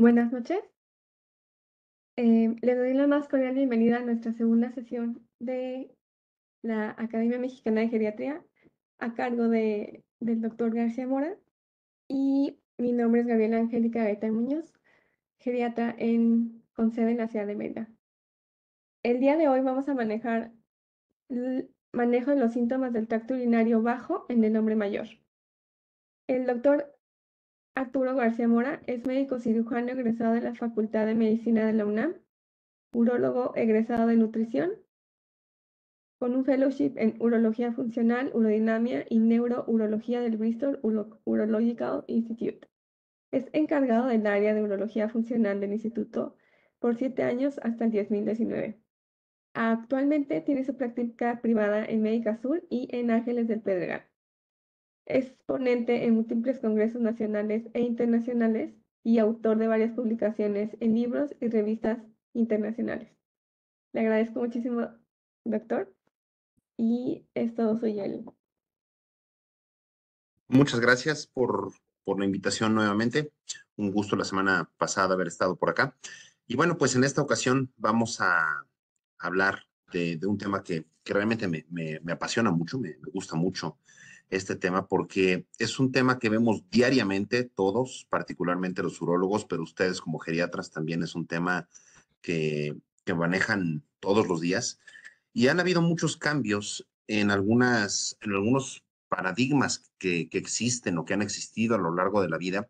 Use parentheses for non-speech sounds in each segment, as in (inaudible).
Buenas noches. Em, les doy la más cordial bienvenida a nuestra segunda sesión de la Academia Mexicana de Geriatría a cargo del doctor García Mora y mi nombre es Gabriela Angélica Gaitán Muñoz, geriatra en, con sede en la ciudad de Mérida. El día de hoy vamos a manejar el manejo de los síntomas del tracto urinario bajo en el hombre mayor. El doctor Arturo García Mora es médico cirujano egresado de la Facultad de Medicina de la UNAM, urólogo egresado de nutrición, con un fellowship en urología funcional, urodinamia y neurourología del Bristol Urological Institute. Es encargado del área de urología funcional del instituto por siete años hasta el 2019. Actualmente tiene su práctica privada en Médica Sur y en Ángeles del Pedregal. Es ponente en múltiples congresos nacionales e internacionales y autor de varias publicaciones en libros y revistas internacionales. Le agradezco muchísimo, doctor. Y es todo suyo. Muchas gracias por, por la invitación nuevamente. Un gusto la semana pasada haber estado por acá. Y bueno, pues en esta ocasión vamos a hablar de, un tema que, que realmente me, me, apasiona mucho, me gusta mucho este tema porque es un tema que vemos diariamente todos, particularmente los urólogos, pero ustedes como geriatras también es un tema que, manejan todos los días. Y han habido muchos cambios en, algunas, en algunos paradigmas que, que existen o que han existido a lo largo de la vida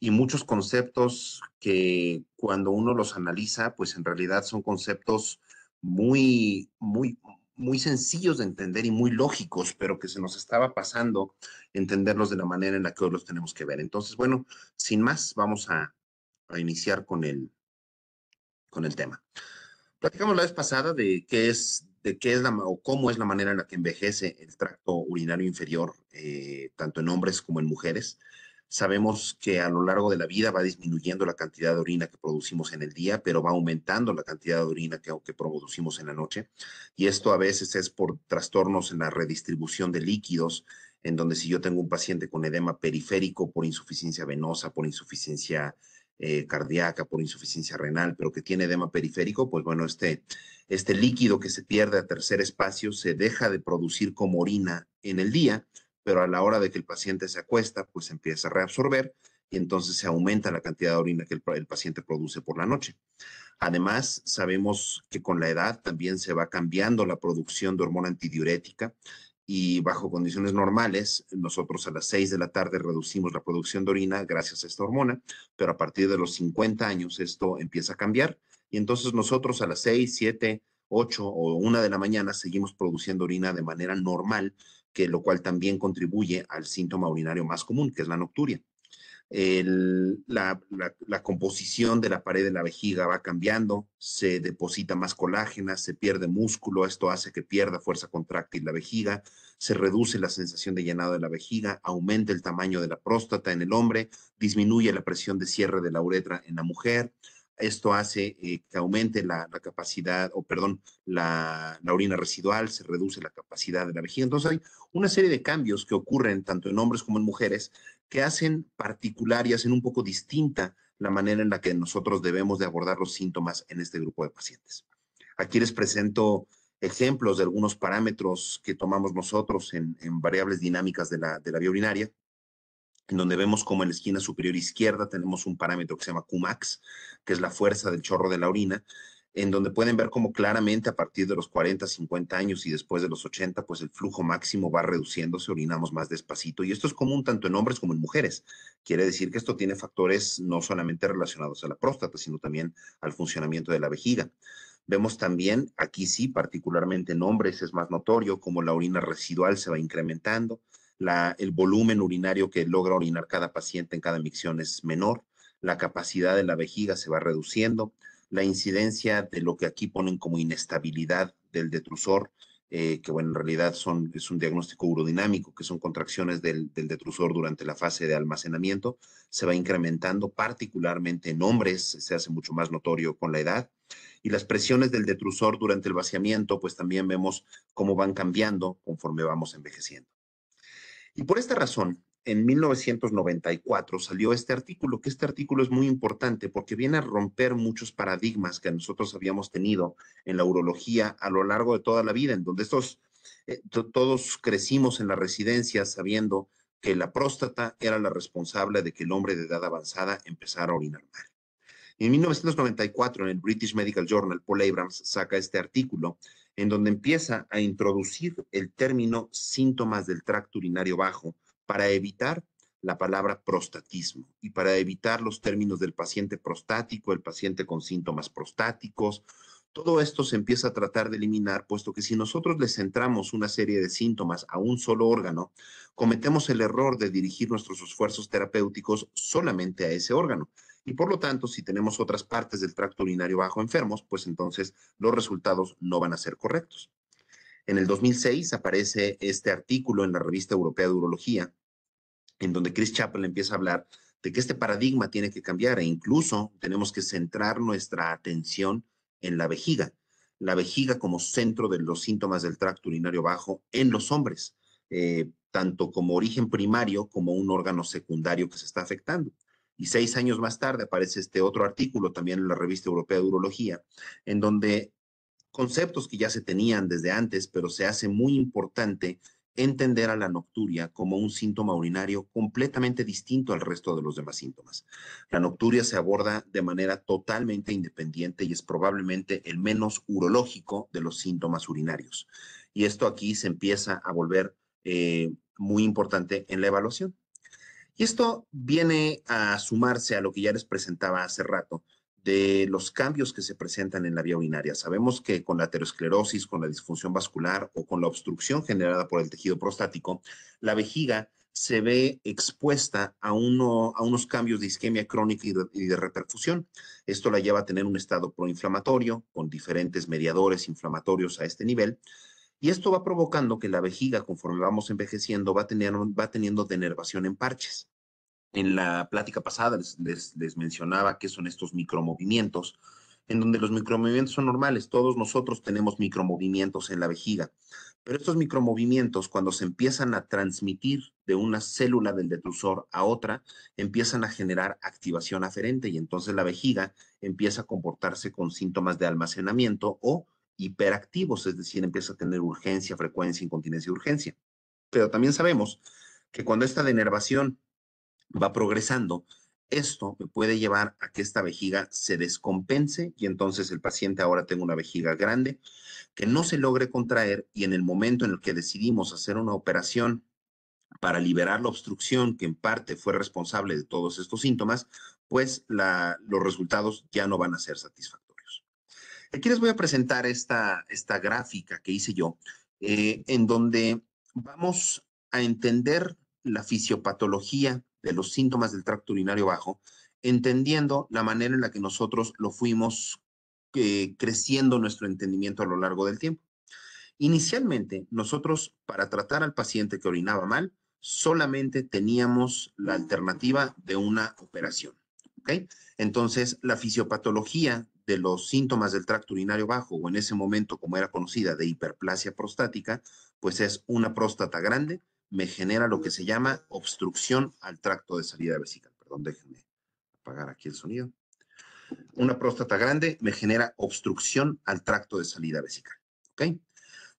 y muchos conceptos que cuando uno los analiza, pues en realidad son conceptos muy, muy, muy sencillos de entender y muy lógicos, pero que se nos estaba pasando entenderlos de la manera en la que hoy los tenemos que ver. Entonces, bueno, sin más, vamos a, iniciar con el, con el tema. Platicamos la vez pasada de qué es, de qué es la, o cómo es la manera en la que envejece el tracto urinario inferior, eh, tanto en hombres como en mujeres. Sabemos que a lo largo de la vida va disminuyendo la cantidad de orina que producimos en el día, pero va aumentando la cantidad de orina que, producimos en la noche. Y esto a veces es por trastornos en la redistribución de líquidos, en donde si yo tengo un paciente con edema periférico por insuficiencia venosa, por insuficiencia eh, cardíaca, por insuficiencia renal, pero que tiene edema periférico, pues bueno, este, este líquido que se pierde a tercer espacio se deja de producir como orina en el día pero a la hora de que el paciente se acuesta, pues empieza a reabsorber y entonces se aumenta la cantidad de orina que el, paciente produce por la noche. Además, sabemos que con la edad también se va cambiando la producción de hormona antidiurética y bajo condiciones normales, nosotros a las 6 de la tarde reducimos la producción de orina gracias a esta hormona, pero a partir de los 50 años esto empieza a cambiar y entonces nosotros a las 6, 7, 8 o 1 de la mañana seguimos produciendo orina de manera normal, que lo cual también contribuye al síntoma urinario más común, que es la nocturia. la, composición de la pared de la vejiga va cambiando, se deposita más colágena, se pierde músculo, esto hace que pierda fuerza contráctil la vejiga, se reduce la sensación de llenado de la vejiga, aumenta el tamaño de la próstata en el hombre, disminuye la presión de cierre de la uretra en la mujer, esto hace eh, que aumente la, capacidad, o perdón, la, la, orina residual, se reduce la capacidad de la vejiga. Entonces hay una serie de cambios que ocurren tanto en hombres como en mujeres que hacen particular y hacen un poco distinta la manera en la que nosotros debemos de abordar los síntomas en este grupo de pacientes. Aquí les presento ejemplos de algunos parámetros que tomamos nosotros en, variables dinámicas de la, de la vía urinaria en donde vemos como en la esquina superior izquierda tenemos un parámetro que se llama Qmax, que es la fuerza del chorro de la orina, en donde pueden ver como claramente a partir de los 40, 50 años y después de los 80, pues el flujo máximo va reduciéndose, orinamos más despacito. Y esto es común tanto en hombres como en mujeres. Quiere decir que esto tiene factores no solamente relacionados a la próstata, sino también al funcionamiento de la vejiga. Vemos también, aquí sí, particularmente en hombres es más notorio, como la orina residual se va incrementando, el volumen urinario que logra orinar cada paciente en cada micción es menor, la capacidad de la vejiga se va reduciendo, la incidencia de lo que aquí ponen como inestabilidad del detrusor, eh, que bueno, en realidad son, es un diagnóstico urodinámico, que son contracciones del, del, detrusor durante la fase de almacenamiento, se va incrementando particularmente en hombres, se hace mucho más notorio con la edad. Y las presiones del detrusor durante el vaciamiento, pues también vemos cómo van cambiando conforme vamos envejeciendo. Y por esta razón, en 1994 salió este artículo, que este artículo es muy importante porque viene a romper muchos paradigmas que nosotros habíamos tenido en la urología a lo largo de toda la vida, en donde eh, todos crecimos en la residencia sabiendo que la próstata era la responsable de que el hombre de edad avanzada empezara a orinar mal. En 1994, en el British Medical Journal, Paul Abrams saca este artículo en donde empieza a introducir el término síntomas del tracto urinario bajo para evitar la palabra prostatismo y para evitar los términos del paciente prostático, el paciente con síntomas prostáticos. Todo esto se empieza a tratar de eliminar, puesto que si nosotros le centramos una serie de síntomas a un solo órgano, cometemos el error de dirigir nuestros esfuerzos terapéuticos solamente a ese órgano y por lo tanto, si tenemos otras partes del tracto urinario bajo enfermos, pues entonces los resultados no van a ser correctos. En el 2006 aparece este artículo en la revista europea de urología, en donde Chris Chappell empieza a hablar de que este paradigma tiene que cambiar e incluso tenemos que centrar nuestra atención en la vejiga, la vejiga como centro de los síntomas del tracto urinario bajo en los hombres, eh, tanto como origen primario como un órgano secundario que se está afectando. Y seis años más tarde aparece este otro artículo también en la revista europea de urología, en donde conceptos que ya se tenían desde antes, pero se hace muy importante entender a la nocturia como un síntoma urinario completamente distinto al resto de los demás síntomas. La nocturia se aborda de manera totalmente independiente y es probablemente el menos urológico de los síntomas urinarios. Y esto aquí se empieza a volver eh, muy importante en la evaluación. Y esto viene a sumarse a lo que ya les presentaba hace rato de los cambios que se presentan en la vía urinaria. Sabemos que con la aterosclerosis, con la disfunción vascular o con la obstrucción generada por el tejido prostático, la vejiga se ve expuesta a, unos cambios de isquemia crónica y de, repercusión. Esto la lleva a tener un estado proinflamatorio con diferentes mediadores inflamatorios a este nivel, y esto va provocando que la vejiga, conforme vamos envejeciendo, va, teniendo, va teniendo denervación en parches. En la plática pasada les, les mencionaba qué son estos micromovimientos, en donde los micromovimientos son normales. Todos nosotros tenemos micromovimientos en la vejiga. Pero estos micromovimientos, cuando se empiezan a transmitir de una célula del detrusor a otra, empiezan a generar activación aferente y entonces la vejiga empieza a comportarse con síntomas de almacenamiento o hiperactivos, es decir, empieza a tener urgencia, frecuencia, incontinencia, y urgencia. Pero también sabemos que cuando esta denervación va progresando, esto puede llevar a que esta vejiga se descompense y entonces el paciente ahora tenga una vejiga grande que no se logre contraer y en el momento en el que decidimos hacer una operación para liberar la obstrucción que en parte fue responsable de todos estos síntomas, pues los resultados ya no van a ser satisfactorios. Aquí les voy a presentar esta, esta gráfica que hice yo, eh, en donde vamos a entender la fisiopatología de los síntomas del tracto urinario bajo, entendiendo la manera en la que nosotros lo fuimos eh, creciendo nuestro entendimiento a lo largo del tiempo. Inicialmente, nosotros para tratar al paciente que orinaba mal, solamente teníamos la alternativa de una operación. Entonces, la fisiopatología de los síntomas del tracto urinario bajo, o en ese momento como era conocida, de hiperplasia prostática, pues es una próstata grande, me genera lo que se llama obstrucción al tracto de salida vesical. Perdón, déjenme apagar aquí el sonido. Una próstata grande me genera obstrucción al tracto de salida vesical.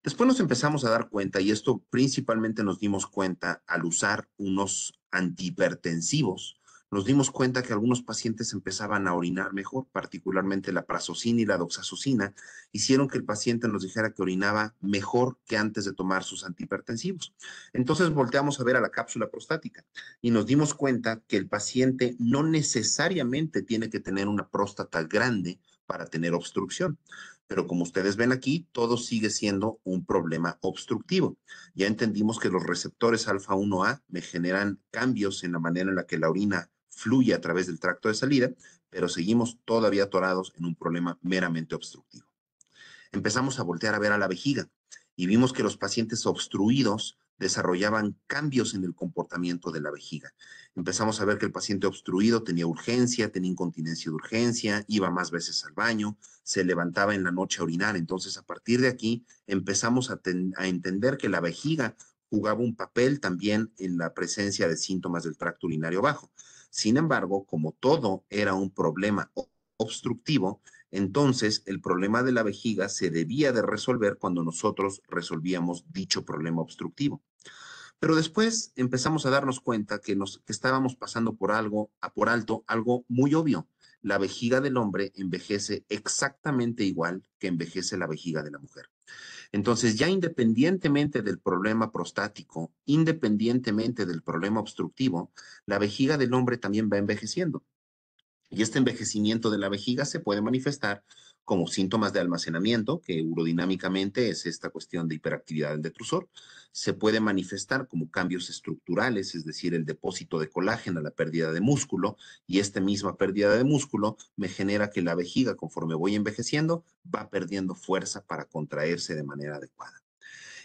Después nos empezamos a dar cuenta, y esto principalmente nos dimos cuenta al usar unos antihipertensivos nos dimos cuenta que algunos pacientes empezaban a orinar mejor, particularmente la prazosina y la doxazosina, hicieron que el paciente nos dijera que orinaba mejor que antes de tomar sus antihipertensivos. Entonces volteamos a ver a la cápsula prostática y nos dimos cuenta que el paciente no necesariamente tiene que tener una próstata grande para tener obstrucción. Pero como ustedes ven aquí, todo sigue siendo un problema obstructivo. Ya entendimos que los receptores alfa 1A me generan cambios en la manera en la que la orina fluye a través del tracto de salida, pero seguimos todavía atorados en un problema meramente obstructivo. Empezamos a voltear a ver a la vejiga y vimos que los pacientes obstruidos desarrollaban cambios en el comportamiento de la vejiga. Empezamos a ver que el paciente obstruido tenía urgencia, tenía incontinencia de urgencia, iba más veces al baño, se levantaba en la noche a orinar. Entonces, a partir de aquí, empezamos a, a entender que la vejiga jugaba un papel también en la presencia de síntomas del tracto urinario bajo. Sin embargo, como todo era un problema obstructivo, entonces el problema de la vejiga se debía de resolver cuando nosotros resolvíamos dicho problema obstructivo. Pero después empezamos a darnos cuenta que, nos, estábamos pasando por algo, a por alto, algo muy obvio. La vejiga del hombre envejece exactamente igual que envejece la vejiga de la mujer. Entonces, ya independientemente del problema prostático, independientemente del problema obstructivo, la vejiga del hombre también va envejeciendo. Y este envejecimiento de la vejiga se puede manifestar como síntomas de almacenamiento, que urodinámicamente es esta cuestión de hiperactividad del detrusor, se puede manifestar como cambios estructurales, es decir, el depósito de colágeno, la pérdida de músculo, y esta misma pérdida de músculo me genera que la vejiga, conforme voy envejeciendo, va perdiendo fuerza para contraerse de manera adecuada.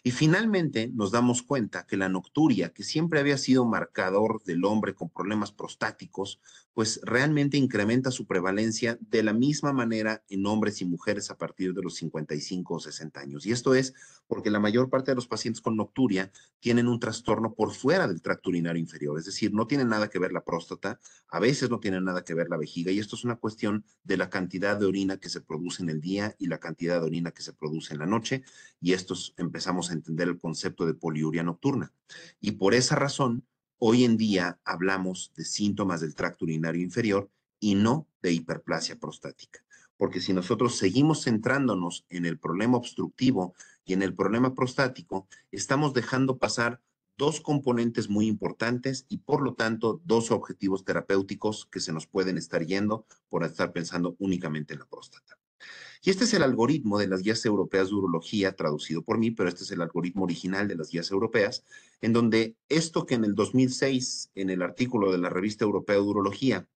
Y finalmente nos damos cuenta que la nocturia, que siempre había sido marcador del hombre con problemas prostáticos, pues realmente incrementa su prevalencia de la misma manera en hombres y mujeres a partir de los 55 o 60 años. Y esto es porque la mayor parte de los pacientes con nocturia tienen un trastorno por fuera del tracto urinario inferior, es decir, no tienen nada que ver la próstata, a veces no tienen nada que ver la vejiga, y esto es una cuestión de la cantidad de orina que se produce en el día y la cantidad de orina que se produce en la noche, y esto empezamos a entender el concepto de poliuria nocturna. Y por esa razón, Hoy en día hablamos de síntomas del tracto urinario inferior y no de hiperplasia prostática, porque si nosotros seguimos centrándonos en el problema obstructivo y en el problema prostático, estamos dejando pasar dos componentes muy importantes y por lo tanto dos objetivos terapéuticos que se nos pueden estar yendo por estar pensando únicamente en la próstata. Y este es el algoritmo de las guías europeas de urología, traducido por mí, pero este es el algoritmo original de las guías europeas, en donde esto que en el 2006, en el artículo de la revista europea de urología,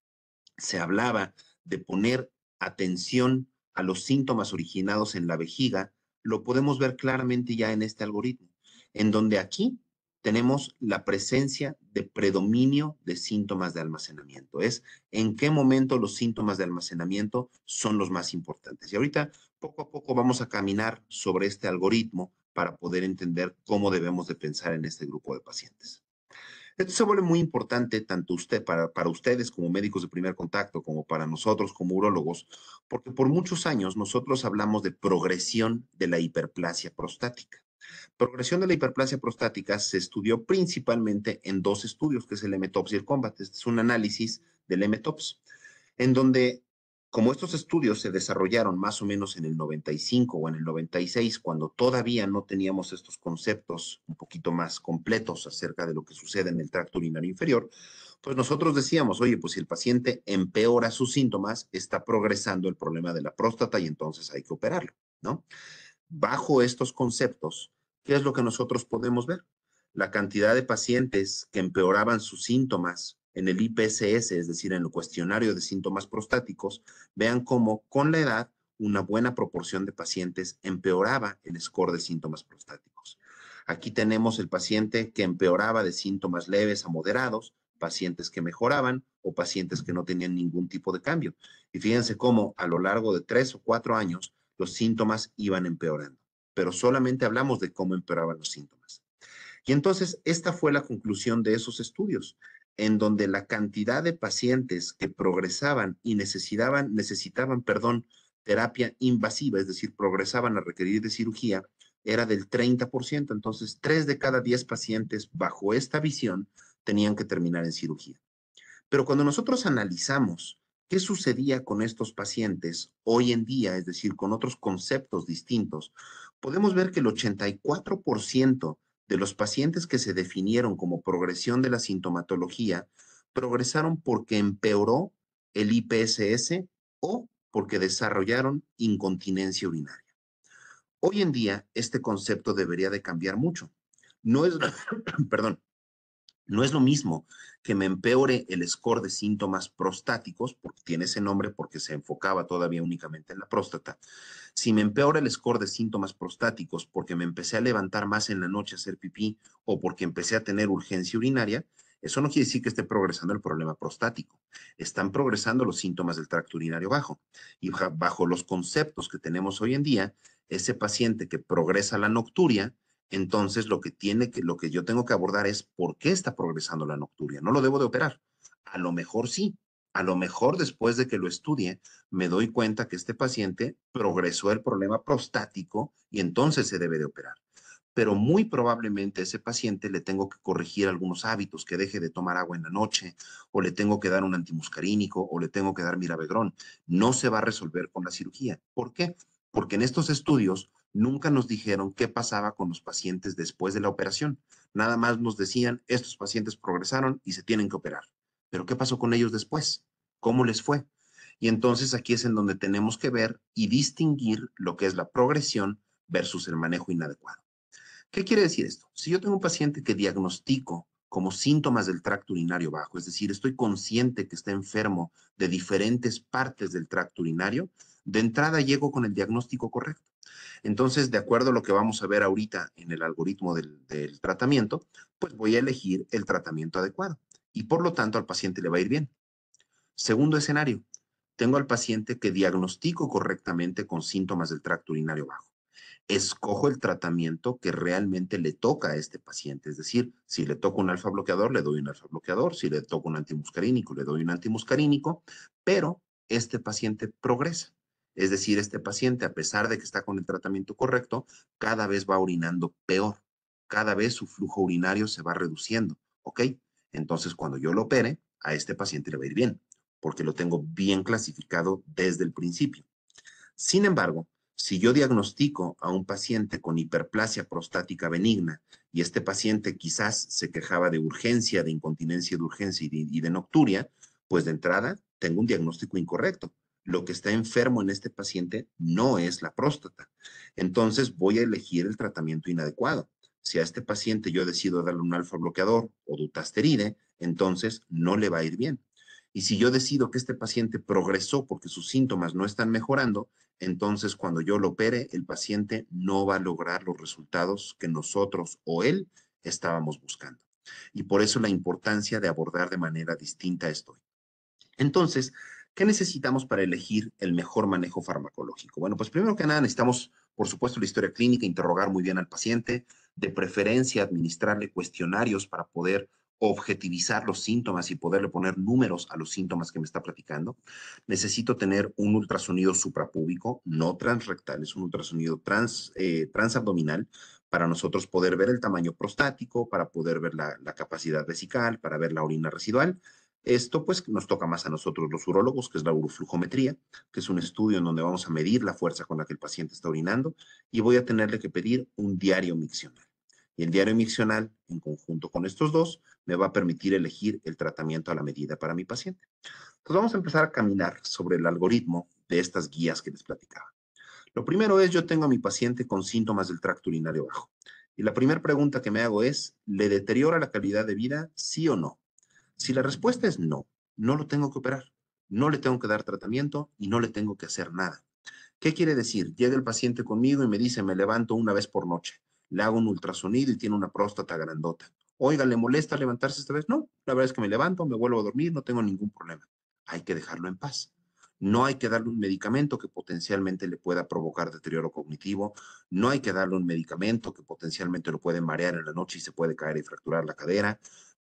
se hablaba de poner atención a los síntomas originados en la vejiga, lo podemos ver claramente ya en este algoritmo, en donde aquí tenemos la presencia de predominio de síntomas de almacenamiento. Es en qué momento los síntomas de almacenamiento son los más importantes. Y ahorita poco a poco vamos a caminar sobre este algoritmo para poder entender cómo debemos de pensar en este grupo de pacientes. Esto se vuelve muy importante tanto usted, para, para ustedes como médicos de primer contacto, como para nosotros como urólogos, porque por muchos años nosotros hablamos de progresión de la hiperplasia prostática. Progresión de la hiperplasia prostática se estudió principalmente en dos estudios, que es el MTOPS y el COMBAT. Este es un análisis del MTOPS, en donde, como estos estudios se desarrollaron más o menos en el 95 o en el 96, cuando todavía no teníamos estos conceptos un poquito más completos acerca de lo que sucede en el tracto urinario inferior, pues nosotros decíamos, oye, pues si el paciente empeora sus síntomas, está progresando el problema de la próstata y entonces hay que operarlo, ¿no? bajo estos conceptos, ¿qué es lo que nosotros podemos ver? La cantidad de pacientes que empeoraban sus síntomas en el IPSS, es decir, en el cuestionario de síntomas prostáticos, vean cómo con la edad una buena proporción de pacientes empeoraba el score de síntomas prostáticos. Aquí tenemos el paciente que empeoraba de síntomas leves a moderados, pacientes que mejoraban o pacientes que no tenían ningún tipo de cambio. Y fíjense cómo a lo largo de tres o cuatro años los síntomas iban empeorando, pero solamente hablamos de cómo empeoraban los síntomas. Y entonces, esta fue la conclusión de esos estudios, en donde la cantidad de pacientes que progresaban y necesitaban, necesitaban, perdón, terapia invasiva, es decir, progresaban a requerir de cirugía, era del 30%. Entonces, 3 de cada 10 pacientes bajo esta visión tenían que terminar en cirugía. Pero cuando nosotros analizamos ¿Qué sucedía con estos pacientes hoy en día, es decir, con otros conceptos distintos? Podemos ver que el 84% de los pacientes que se definieron como progresión de la sintomatología progresaron porque empeoró el IPSS o porque desarrollaron incontinencia urinaria. Hoy en día, este concepto debería de cambiar mucho. No es, (coughs) perdón, no es lo mismo que me empeore el score de síntomas prostáticos, porque tiene ese nombre porque se enfocaba todavía únicamente en la próstata. Si me empeora el score de síntomas prostáticos porque me empecé a levantar más en la noche a hacer pipí o porque empecé a tener urgencia urinaria, eso no quiere decir que esté progresando el problema prostático. Están progresando los síntomas del tracto urinario bajo. Y bajo los conceptos que tenemos hoy en día, ese paciente que progresa la nocturia, entonces, lo que, tiene que, lo que yo tengo que abordar es por qué está progresando la nocturia. No lo debo de operar. A lo mejor sí. A lo mejor después de que lo estudie, me doy cuenta que este paciente progresó el problema prostático y entonces se debe de operar. Pero muy probablemente a ese paciente le tengo que corregir algunos hábitos, que deje de tomar agua en la noche, o le tengo que dar un antimuscarínico, o le tengo que dar miravedrón. No se va a resolver con la cirugía. ¿Por qué? Porque en estos estudios nunca nos dijeron qué pasaba con los pacientes después de la operación. Nada más nos decían, estos pacientes progresaron y se tienen que operar. Pero ¿qué pasó con ellos después? ¿Cómo les fue? Y entonces aquí es en donde tenemos que ver y distinguir lo que es la progresión versus el manejo inadecuado. ¿Qué quiere decir esto? Si yo tengo un paciente que diagnostico como síntomas del tracto urinario bajo, es decir, estoy consciente que está enfermo de diferentes partes del tracto urinario, de entrada llego con el diagnóstico correcto. Entonces, de acuerdo a lo que vamos a ver ahorita en el algoritmo del, tratamiento, pues voy a elegir el tratamiento adecuado y por lo tanto al paciente le va a ir bien. Segundo escenario, tengo al paciente que diagnostico correctamente con síntomas del tracto urinario bajo. Escojo el tratamiento que realmente le toca a este paciente, es decir, si le toca un alfa bloqueador, le doy un alfa bloqueador, si le toca un antimuscarínico, le doy un antimuscarínico, pero este paciente progresa. Es decir, este paciente, a pesar de que está con el tratamiento correcto, cada vez va orinando peor, cada vez su flujo urinario se va reduciendo, ¿ok? Entonces, cuando yo lo opere, a este paciente le va a ir bien, porque lo tengo bien clasificado desde el principio. Sin embargo, si yo diagnostico a un paciente con hiperplasia prostática benigna y este paciente quizás se quejaba de urgencia, de incontinencia de urgencia y de, y de nocturia, pues de entrada tengo un diagnóstico incorrecto lo que está enfermo en este paciente no es la próstata. Entonces voy a elegir el tratamiento inadecuado. Si a este paciente yo decido darle un alfa bloqueador o dutasteride, entonces no le va a ir bien. Y si yo decido que este paciente progresó porque sus síntomas no están mejorando, entonces cuando yo lo opere, el paciente no va a lograr los resultados que nosotros o él estábamos buscando. Y por eso la importancia de abordar de manera distinta esto. Entonces, ¿Qué necesitamos para elegir el mejor manejo farmacológico? Bueno, pues primero que nada necesitamos, por supuesto, la historia clínica, interrogar muy bien al paciente, de preferencia administrarle cuestionarios para poder objetivizar los síntomas y poderle poner números a los síntomas que me está platicando. Necesito tener un ultrasonido suprapúbico, no transrectal, es un ultrasonido trans, eh, transabdominal para nosotros poder ver el tamaño prostático, para poder ver la capacidad vesical, para ver la orina residual esto pues nos toca más a nosotros los urólogos, que es la uroflujometría, que es un estudio en donde vamos a medir la fuerza con la que el paciente está orinando y voy a tenerle que pedir un diario miccional. Y el diario miccional, en conjunto con estos dos, me va a permitir elegir el tratamiento a la medida para mi paciente. Entonces vamos a empezar a caminar sobre el algoritmo de estas guías que les platicaba. Lo primero es, yo tengo a mi paciente con síntomas del tracto urinario bajo. Y la primera pregunta que me hago es, ¿le deteriora la calidad de vida, sí o no? Si la respuesta es no, no lo tengo que operar, no le tengo que dar tratamiento y no le tengo que hacer nada. ¿Qué quiere decir? Llega el paciente conmigo y me dice, me levanto una vez por noche, le hago un ultrasonido y tiene una próstata grandota. Oiga, ¿le molesta levantarse esta vez? No, la verdad es que me levanto, me vuelvo a dormir, no tengo ningún problema. Hay que dejarlo en paz. No hay que darle un medicamento que potencialmente le pueda provocar deterioro cognitivo. No hay que darle un medicamento que potencialmente lo puede marear en la noche y se puede caer y fracturar la cadera.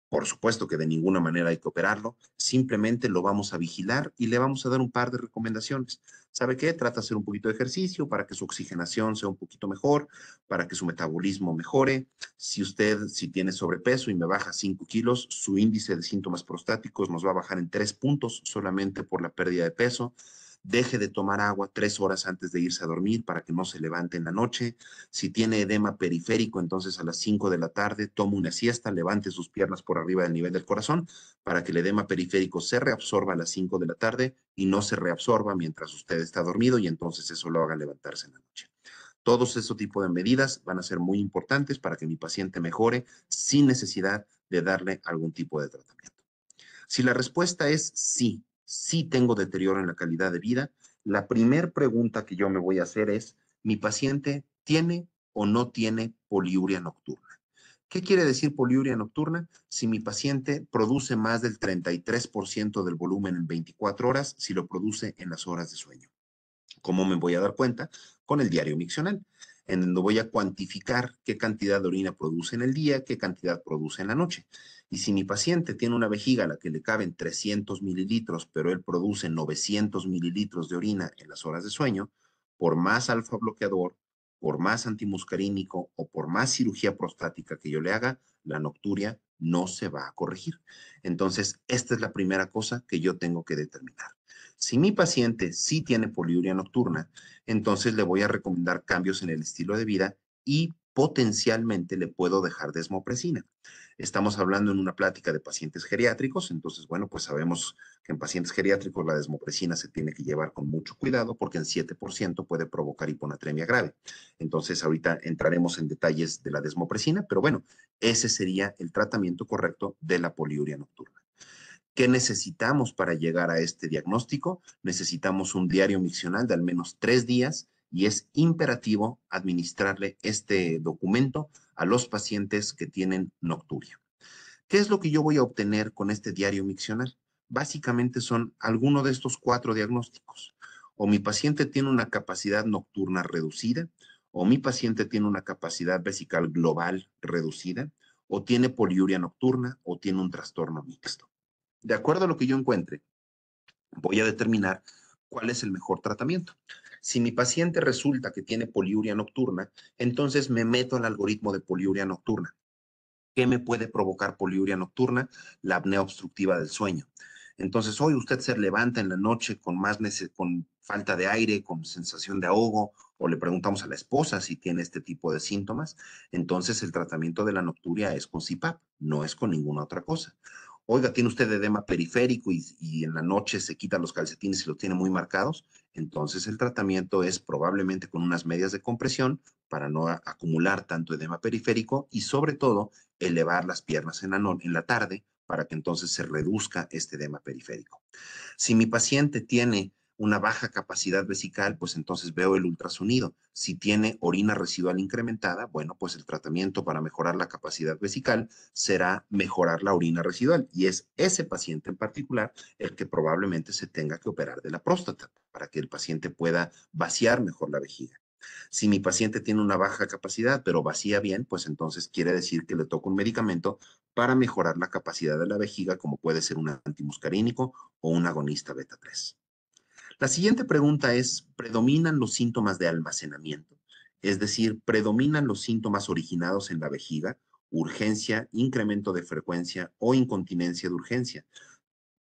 Por supuesto que de ninguna manera hay que operarlo, simplemente lo vamos a vigilar y le vamos a dar un par de recomendaciones. ¿Sabe qué? Trata de hacer un poquito de ejercicio para que su oxigenación sea un poquito mejor, para que su metabolismo mejore. Si usted, si tiene sobrepeso y me baja 5 kilos, su índice de síntomas prostáticos nos va a bajar en 3 puntos solamente por la pérdida de peso deje de tomar agua tres horas antes de irse a dormir para que no se levante en la noche. Si tiene edema periférico, entonces a las cinco de la tarde tome una siesta, levante sus piernas por arriba del nivel del corazón para que el edema periférico se reabsorba a las cinco de la tarde y no se reabsorba mientras usted está dormido y entonces eso lo haga levantarse en la noche. Todos esos tipos de medidas van a ser muy importantes para que mi paciente mejore sin necesidad de darle algún tipo de tratamiento. Si la respuesta es sí, si tengo deterioro en la calidad de vida, la primera pregunta que yo me voy a hacer es, ¿mi paciente tiene o no tiene poliuria nocturna? ¿Qué quiere decir poliuria nocturna? Si mi paciente produce más del 33% del volumen en 24 horas, si lo produce en las horas de sueño. ¿Cómo me voy a dar cuenta? Con el diario miccional, en donde voy a cuantificar qué cantidad de orina produce en el día, qué cantidad produce en la noche. Y si mi paciente tiene una vejiga a la que le caben 300 mililitros, pero él produce 900 mililitros de orina en las horas de sueño, por más alfa bloqueador, por más antimuscarínico o por más cirugía prostática que yo le haga, la nocturia no se va a corregir. Entonces, esta es la primera cosa que yo tengo que determinar. Si mi paciente sí tiene poliuria nocturna, entonces le voy a recomendar cambios en el estilo de vida y potencialmente le puedo dejar desmopresina. Estamos hablando en una plática de pacientes geriátricos, entonces, bueno, pues sabemos que en pacientes geriátricos la desmopresina se tiene que llevar con mucho cuidado porque en 7% puede provocar hiponatremia grave. Entonces, ahorita entraremos en detalles de la desmopresina, pero bueno, ese sería el tratamiento correcto de la poliuria nocturna. ¿Qué necesitamos para llegar a este diagnóstico? Necesitamos un diario miccional de al menos tres días y es imperativo administrarle este documento a los pacientes que tienen nocturia. ¿Qué es lo que yo voy a obtener con este diario miccional? Básicamente son alguno de estos cuatro diagnósticos. O mi paciente tiene una capacidad nocturna reducida, o mi paciente tiene una capacidad vesical global reducida, o tiene poliuria nocturna, o tiene un trastorno mixto. De acuerdo a lo que yo encuentre, voy a determinar cuál es el mejor tratamiento. Si mi paciente resulta que tiene poliuria nocturna, entonces me meto al algoritmo de poliuria nocturna. ¿Qué me puede provocar poliuria nocturna? La apnea obstructiva del sueño. Entonces, hoy usted se levanta en la noche con más con falta de aire, con sensación de ahogo, o le preguntamos a la esposa si tiene este tipo de síntomas. Entonces, el tratamiento de la nocturia es con CIPAP, no es con ninguna otra cosa oiga, tiene usted edema periférico y, en la noche se quitan los calcetines y los tiene muy marcados, entonces el tratamiento es probablemente con unas medias de compresión para no acumular tanto edema periférico y sobre todo elevar las piernas en en la tarde para que entonces se reduzca este edema periférico. Si mi paciente tiene una baja capacidad vesical, pues entonces veo el ultrasonido. Si tiene orina residual incrementada, bueno, pues el tratamiento para mejorar la capacidad vesical será mejorar la orina residual. Y es ese paciente en particular el que probablemente se tenga que operar de la próstata para que el paciente pueda vaciar mejor la vejiga. Si mi paciente tiene una baja capacidad, pero vacía bien, pues entonces quiere decir que le toca un medicamento para mejorar la capacidad de la vejiga, como puede ser un antimuscarínico o un agonista beta 3. La siguiente pregunta es, ¿predominan los síntomas de almacenamiento? Es decir, ¿predominan los síntomas originados en la vejiga? Urgencia, incremento de frecuencia o incontinencia de urgencia.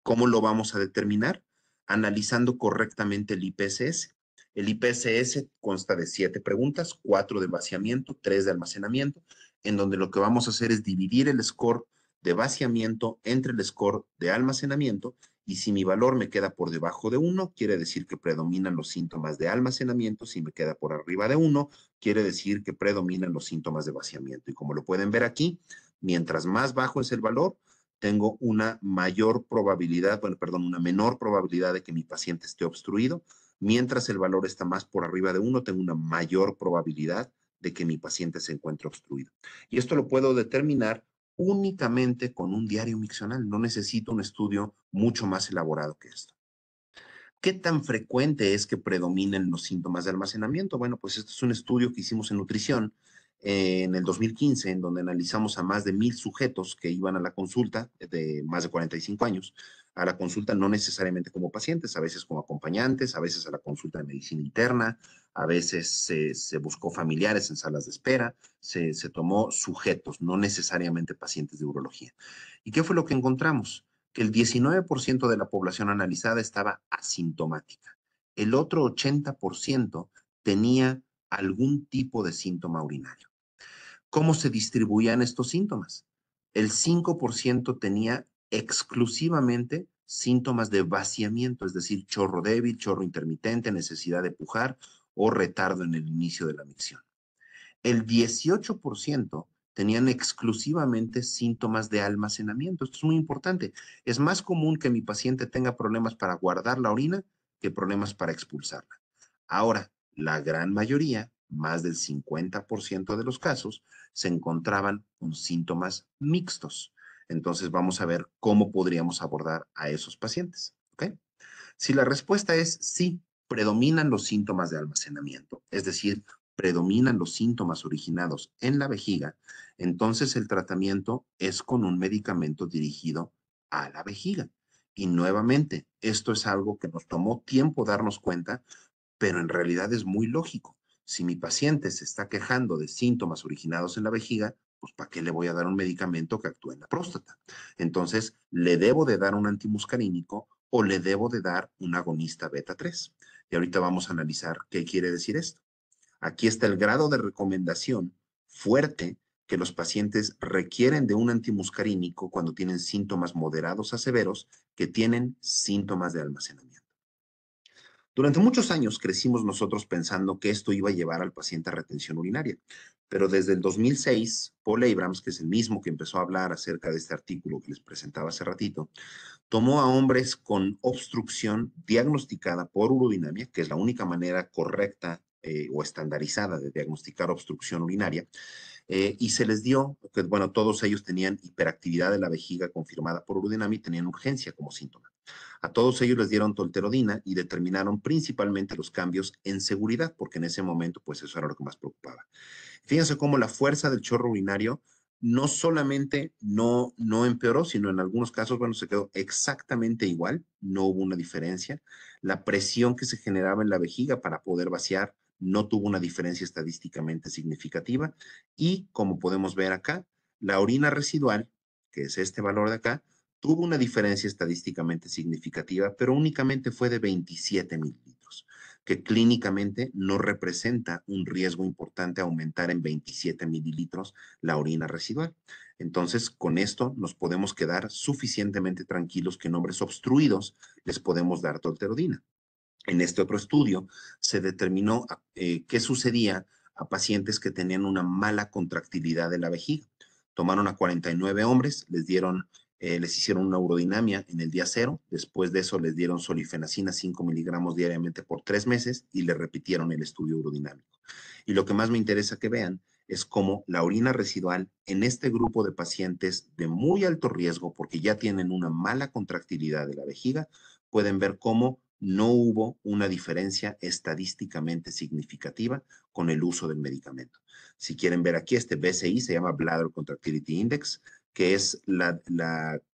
¿Cómo lo vamos a determinar? Analizando correctamente el IPSS. El IPSS consta de siete preguntas, cuatro de vaciamiento, tres de almacenamiento, en donde lo que vamos a hacer es dividir el score de vaciamiento entre el score de almacenamiento y si mi valor me queda por debajo de 1, quiere decir que predominan los síntomas de almacenamiento. Si me queda por arriba de 1, quiere decir que predominan los síntomas de vaciamiento. Y como lo pueden ver aquí, mientras más bajo es el valor, tengo una mayor probabilidad, bueno, perdón, una menor probabilidad de que mi paciente esté obstruido. Mientras el valor está más por arriba de 1, tengo una mayor probabilidad de que mi paciente se encuentre obstruido. Y esto lo puedo determinar únicamente con un diario miccional. No necesito un estudio mucho más elaborado que esto. ¿Qué tan frecuente es que predominen los síntomas de almacenamiento? Bueno, pues este es un estudio que hicimos en nutrición eh, en el 2015, en donde analizamos a más de mil sujetos que iban a la consulta eh, de más de 45 años a la consulta, no necesariamente como pacientes, a veces como acompañantes, a veces a la consulta de medicina interna, a veces se, buscó familiares en salas de espera, se, se, tomó sujetos, no necesariamente pacientes de urología. ¿Y qué fue lo que encontramos? Que el 19% de la población analizada estaba asintomática. El otro 80% tenía algún tipo de síntoma urinario. ¿Cómo se distribuían estos síntomas? El 5% tenía exclusivamente síntomas de vaciamiento, es decir, chorro débil, chorro intermitente, necesidad de pujar o retardo en el inicio de la micción. El 18% tenían exclusivamente síntomas de almacenamiento. Esto es muy importante. Es más común que mi paciente tenga problemas para guardar la orina que problemas para expulsarla. Ahora, la gran mayoría, más del 50% de los casos, se encontraban con síntomas mixtos. Entonces vamos a ver cómo podríamos abordar a esos pacientes. Si la respuesta es sí, predominan los síntomas de almacenamiento, es decir, predominan los síntomas originados en la vejiga, entonces el tratamiento es con un medicamento dirigido a la vejiga. Y nuevamente, esto es algo que nos tomó tiempo darnos cuenta, pero en realidad es muy lógico. Si mi paciente se está quejando de síntomas originados en la vejiga, pues, ¿para qué le voy a dar un medicamento que actúe en la próstata? Entonces, le debo de dar un antimuscarínico o le debo de dar un agonista beta 3. Y ahorita vamos a analizar qué quiere decir esto. Aquí está el grado de recomendación fuerte que los pacientes requieren de un antimuscarínico cuando tienen síntomas moderados a severos que tienen síntomas de almacenamiento. Durante muchos años crecimos nosotros pensando que esto iba a llevar al paciente a retención urinaria, pero desde el 2006, Paul Abrams, que es el mismo que empezó a hablar acerca de este artículo que les presentaba hace ratito, tomó a hombres con obstrucción diagnosticada por urodinamia, que es la única manera correcta eh, o estandarizada de diagnosticar obstrucción urinaria, eh, y se les dio, que, bueno, todos ellos tenían hiperactividad de la vejiga confirmada por urodinamia y tenían urgencia como síntoma. A todos ellos les dieron tolterodina y determinaron principalmente los cambios en seguridad, porque en ese momento pues eso era lo que más preocupaba. Fíjense cómo la fuerza del chorro urinario no solamente no, no empeoró, sino en algunos casos, bueno, se quedó exactamente igual, no hubo una diferencia. La presión que se generaba en la vejiga para poder vaciar no tuvo una diferencia estadísticamente significativa y, como podemos ver acá, la orina residual, que es este valor de acá, tuvo una diferencia estadísticamente significativa, pero únicamente fue de 27 mililitros, que clínicamente no representa un riesgo importante aumentar en 27 mililitros la orina residual. Entonces, con esto nos podemos quedar suficientemente tranquilos que en hombres obstruidos les podemos dar tolterodina. En este otro estudio se determinó eh, qué sucedía a pacientes que tenían una mala contractilidad de la vejiga. Tomaron a 49 hombres, les dieron eh, les hicieron una urodinamia en el día cero, después de eso les dieron solifenacina 5 miligramos diariamente por tres meses y le repitieron el estudio urodinámico. Y lo que más me interesa que vean es cómo la orina residual en este grupo de pacientes de muy alto riesgo, porque ya tienen una mala contractilidad de la vejiga, pueden ver cómo no hubo una diferencia estadísticamente significativa con el uso del medicamento. Si quieren ver aquí, este BCI se llama Bladder Contractility Index, que es la,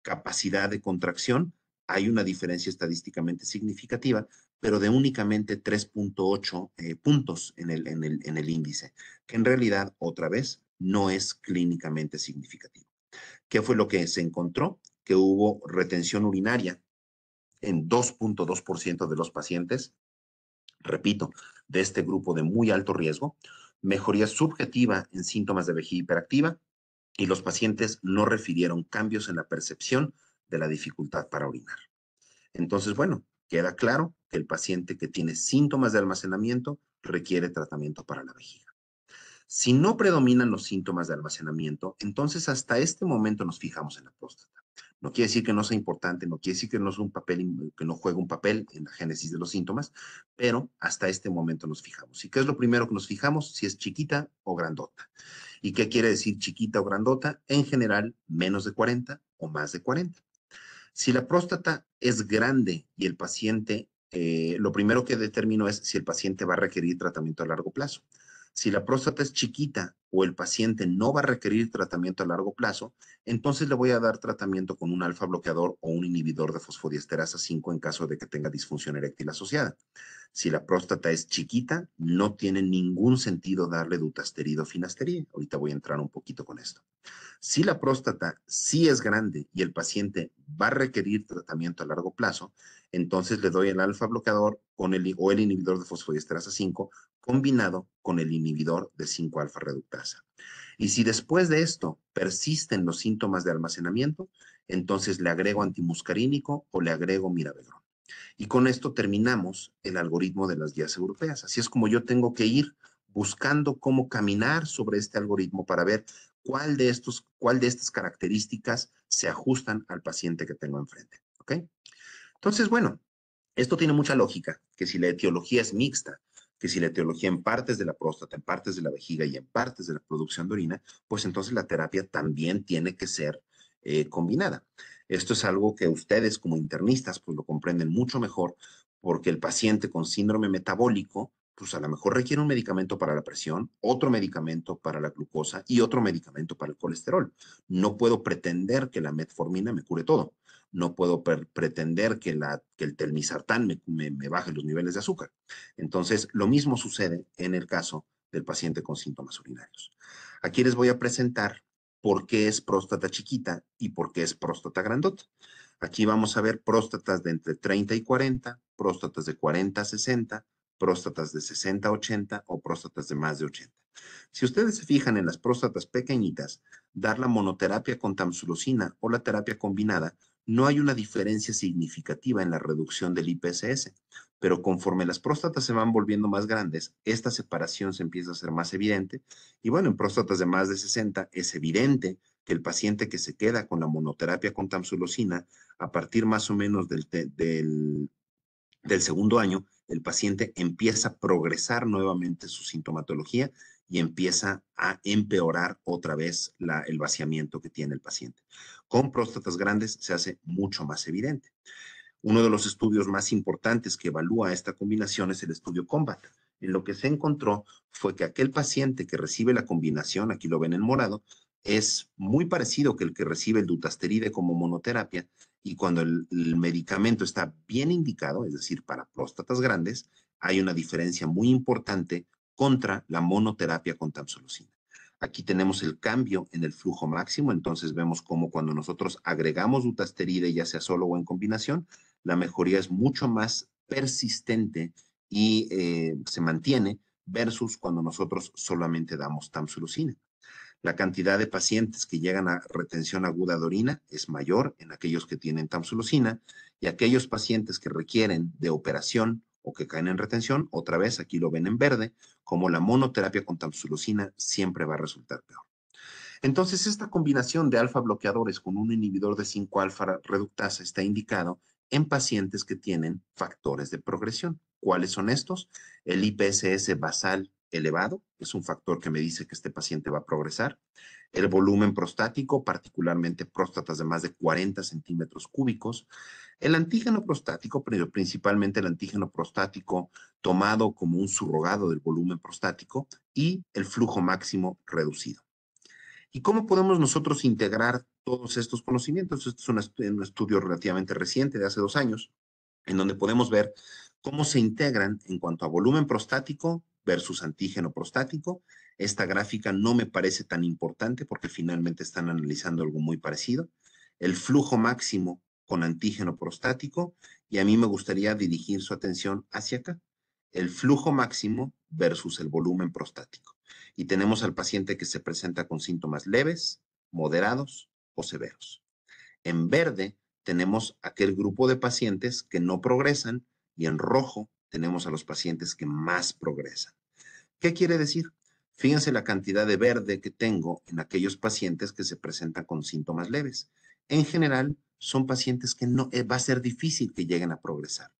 capacidad de contracción, hay una diferencia estadísticamente significativa, pero de únicamente 3.8 eh, puntos en el, el, en el índice, que en realidad, otra vez, no es clínicamente significativo. ¿Qué fue lo que se encontró? Que hubo retención urinaria en 2.2% de los pacientes, repito, de este grupo de muy alto riesgo, mejoría subjetiva en síntomas de vejiga hiperactiva, y los pacientes no refirieron cambios en la percepción de la dificultad para orinar. Entonces, bueno, queda claro que el paciente que tiene síntomas de almacenamiento requiere tratamiento para la vejiga. Si no predominan los síntomas de almacenamiento, entonces hasta este momento nos fijamos en la próstata. No quiere decir que no sea importante, no quiere decir que no, es un papel, juega un papel en la génesis de los síntomas, pero hasta este momento nos fijamos. ¿Y qué es lo primero que nos fijamos? Si es chiquita o grandota. ¿Y qué quiere decir chiquita o grandota? En general, menos de 40 o más de 40. Si la próstata es grande y el paciente, eh, lo primero que determino es si el paciente va a requerir tratamiento a largo plazo. Si la próstata es chiquita o el paciente no va a requerir tratamiento a largo plazo, entonces le voy a dar tratamiento con un alfa bloqueador o un inhibidor de fosfodiesterasa 5 en caso de que tenga disfunción eréctil asociada. Si la próstata es chiquita, no tiene ningún sentido darle dutasterido o Ahorita voy a entrar un poquito con esto. Si la próstata sí es grande y el paciente va a requerir tratamiento a largo plazo, entonces le doy el alfa bloqueador con el, o el inhibidor de fosfodiesterasa 5 combinado con el inhibidor de 5 alfa reductasa. Y si después de esto persisten los síntomas de almacenamiento, entonces le agrego antimuscarínico o le agrego mirabegrón. Y con esto terminamos el algoritmo de las guías europeas. Así es como yo tengo que ir buscando cómo caminar sobre este algoritmo para ver cuál de, estos, cuál de estas características se ajustan al paciente que tengo enfrente. ¿Ok? Entonces, bueno, esto tiene mucha lógica, que si la etiología es mixta, que si la etiología en partes de la próstata, en partes de la vejiga y en partes de la producción de orina, pues entonces la terapia también tiene que ser eh, combinada. Esto es algo que ustedes como internistas pues lo comprenden mucho mejor porque el paciente con síndrome metabólico pues a lo mejor requiere un medicamento para la presión, otro medicamento para la glucosa y otro medicamento para el colesterol. No puedo pretender que la metformina me cure todo. No puedo pretender que, la, que el telmisartán me, me, me baje los niveles de azúcar. Entonces, lo mismo sucede en el caso del paciente con síntomas urinarios. Aquí les voy a presentar por qué es próstata chiquita y por qué es próstata grandota. Aquí vamos a ver próstatas de entre 30 y 40, próstatas de 40 a 60, próstatas de 60 a 80 o próstatas de más de 80. Si ustedes se fijan en las próstatas pequeñitas, dar la monoterapia con tamsulosina o la terapia combinada no hay una diferencia significativa en la reducción del IPSS, pero conforme las próstatas se van volviendo más grandes, esta separación se empieza a ser más evidente. Y bueno, en próstatas de más de 60 es evidente que el paciente que se queda con la monoterapia con tamsulosina a partir más o menos del segundo año el paciente empieza a progresar nuevamente su sintomatología y empieza a empeorar otra vez la, el vaciamiento que tiene el paciente. Con próstatas grandes se hace mucho más evidente. Uno de los estudios más importantes que evalúa esta combinación es el estudio COMBAT. En lo que se encontró fue que aquel paciente que recibe la combinación, aquí lo ven en morado, es muy parecido que el que recibe el dutasteride como monoterapia, y cuando el, medicamento está bien indicado, es decir, para próstatas grandes, hay una diferencia muy importante contra la monoterapia con tamoxifeno. Aquí tenemos el cambio en el flujo máximo, entonces vemos cómo cuando nosotros agregamos dutasteride, ya sea solo o en combinación, la mejoría es mucho más persistente y eh, se mantiene versus cuando nosotros solamente damos tamoxifeno. La cantidad de pacientes que llegan a retención aguda de orina es mayor en aquellos que tienen tamsulosina y aquellos pacientes que requieren de operación o que caen en retención, otra vez aquí lo ven en verde, como la monoterapia con tamsulosina siempre va a resultar peor. Entonces, esta combinación de alfa bloqueadores con un inhibidor de 5-alfa reductasa está indicado en pacientes que tienen factores de progresión. ¿Cuáles son estos? El IPSS basal elevado, es un factor que me dice que este paciente va a progresar. El volumen prostático, particularmente próstatas de más de 40 centímetros cúbicos. El antígeno prostático, pero principalmente el antígeno prostático tomado como un surrogado del volumen prostático y el flujo máximo reducido. ¿Y cómo podemos nosotros integrar todos estos conocimientos? Este es un, un estudio relativamente reciente de hace dos años, en donde podemos ver cómo se integran en cuanto a volumen prostático, versus antígeno prostático. Esta gráfica no me parece tan importante porque finalmente están analizando algo muy parecido. El flujo máximo con antígeno prostático y a mí me gustaría dirigir su atención hacia acá, el flujo máximo versus el volumen prostático. Y tenemos al paciente que se presenta con síntomas leves, moderados o severos. En verde tenemos aquel grupo de pacientes que no progresan y en rojo tenemos a los pacientes que más progresan. ¿Qué quiere decir? Fíjense la cantidad de verde que tengo en aquellos pacientes que se presentan con síntomas leves. En general, son pacientes que no eh, va a ser difícil que lleguen a progresar.